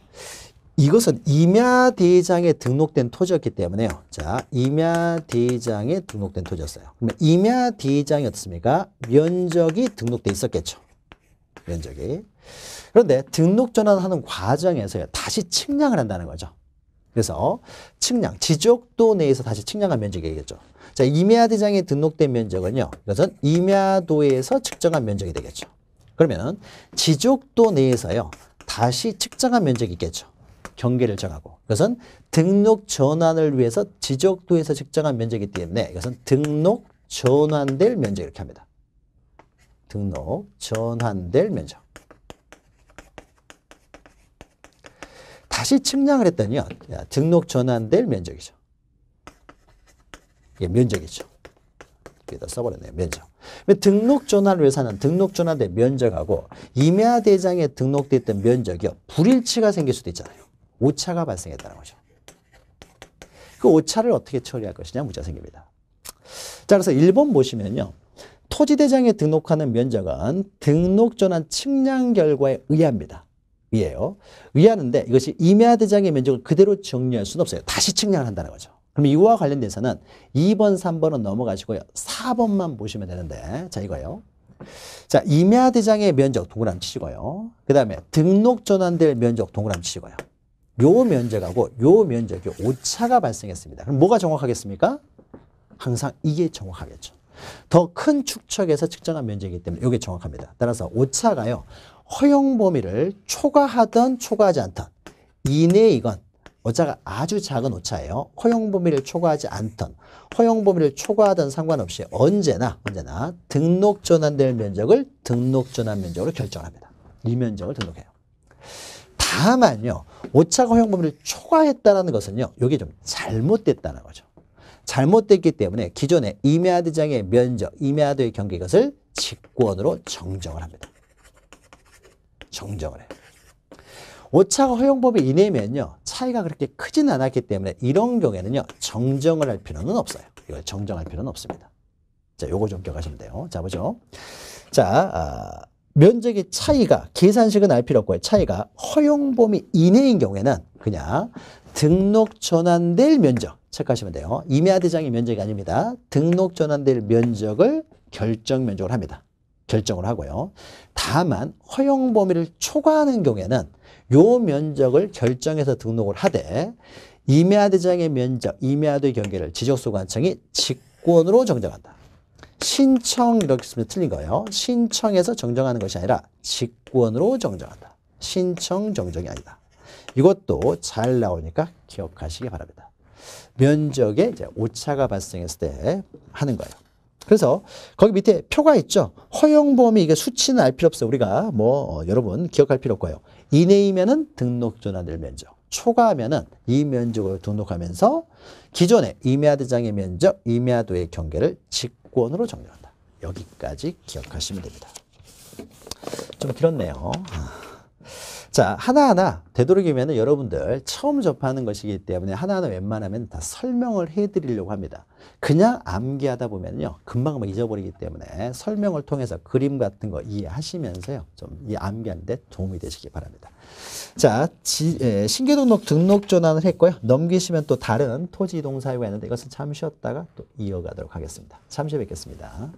[SPEAKER 1] 이것은 임야대장에 등록된 토지였기 때문에요. 자, 임야대장에 등록된 토지였어요. 그러면 임야대장이 어떻습니까? 면적이 등록돼 있었겠죠. 면적이. 그런데 등록 전환하는 과정에서 다시 측량을 한다는 거죠. 그래서 측량, 지적도 내에서 다시 측량한 면적이겠죠. 자, 임야대장에 등록된 면적은요. 이것은 임야도에서 측정한 면적이 되겠죠. 그러면 지적도 내에서요. 다시 측정한 면적이 있겠죠. 경계를 정하고 이것은 등록 전환을 위해서 지적도에서 측정한 면적이기 때문에 이것은 등록 전환될 면적 이렇게 합니다. 등록 전환될 면적. 다시 측량을 했더니 등록 전환될 면적이죠. 예, 면적이죠. 여기다 써버렸네요. 면적. 등록 전환을 위해서 는 등록 전환된 면적하고 임야 대장에 등록됐던 면적이 불일치가 생길 수도 있잖아요. 오차가 발생했다는 거죠. 그 오차를 어떻게 처리할 것이냐 문제 생깁니다. 자, 그래서 1번 보시면요. 토지대장에 등록하는 면적은 등록전환 측량 결과에 의합니다. 의해요. 의하는데 이것이 임야대장의 면적을 그대로 정리할 수는 없어요. 다시 측량을 한다는 거죠. 그럼 이와 관련돼서는 2번, 3번은 넘어가시고요. 4번만 보시면 되는데 자이거요자 임야대장의 면적 동그라미 치시고요. 그 다음에 등록전환될 면적 동그라미 치시고요. 요 면적하고 요면적의 오차가 발생했습니다. 그럼 뭐가 정확하겠습니까? 항상 이게 정확하겠죠. 더 큰 축척에서 측정한 면적이기 때문에 이게 정확합니다. 따라서 오차가요. 허용 범위를 초과하던 초과하지 않던 이내이건 오차가 아주 작은 오차예요. 허용 범위를 초과하지 않던 허용 범위를 초과하던 상관없이 언제나 언제나 등록 전환될 면적을 등록 전환 면적으로 결정합니다. 이 면적을 등록해요. 다만요. 오차 허용범위를 초과했다는 것은요. 이게 좀 잘못됐다는 거죠. 잘못됐기 때문에 기존의 이메아드 장의 면적, 이메아드의 경계 것을 직권으로 정정을 합니다. 정정을 해요. 오차 허용법이 이내면요. 차이가 그렇게 크진 않았기 때문에 이런 경우에는요. 정정을 할 필요는 없어요. 이걸 정정할 필요는 없습니다. 자, 요거 좀 기억하시면 돼요. 자, 보죠. 자, 아... 면적의 차이가 계산식은 알 필요 없고요. 차이가 허용 범위 이내인 경우에는 그냥 등록 전환될 면적 체크하시면 돼요. 임야 대장의 면적이 아닙니다. 등록 전환될 면적을 결정 면적을 합니다. 결정을 하고요. 다만 허용 범위를 초과하는 경우에는 요 면적을 결정해서 등록을 하되 임야 대장의 면적, 임야도의 경계를 지적소관청이 직권으로 정정한다. 신청 이렇게 쓰면 틀린 거예요. 신청해서 정정하는 것이 아니라 직권으로 정정한다. 신청 정정이 아니다. 이것도 잘 나오니까 기억하시기 바랍니다. 면적에 이제 오차가 발생했을 때 하는 거예요. 그래서 거기 밑에 표가 있죠. 허용 범위 이게 수치는 알 필요 없어요. 우리가 뭐 어, 여러분 기억할 필요 없고요. 이내이면은 등록 전환될 면적. 초과하면은 이 면적을 등록하면서 기존에 임야대장의 면적, 임야도의 경계를 직 조건으로 정렬한다. 여기까지 기억하시면 됩니다. 좀 길었네요. 아. 자, 하나하나 되도록이면 여러분들 처음 접하는 것이기 때문에 하나하나 웬만하면 다 설명을 해드리려고 합니다. 그냥 암기하다 보면요. 금방 잊어버리기 때문에 설명을 통해서 그림 같은 거 이해하시면서요. 좀 이 암기하는데 도움이 되시기 바랍니다. 자, 지, 예, 신규등록 등록 전환을 했고요. 넘기시면 또 다른 토지 이동 사유가 있는데 이것은 잠시 쉬었다가 또 이어가도록 하겠습니다. 잠시 뵙겠습니다.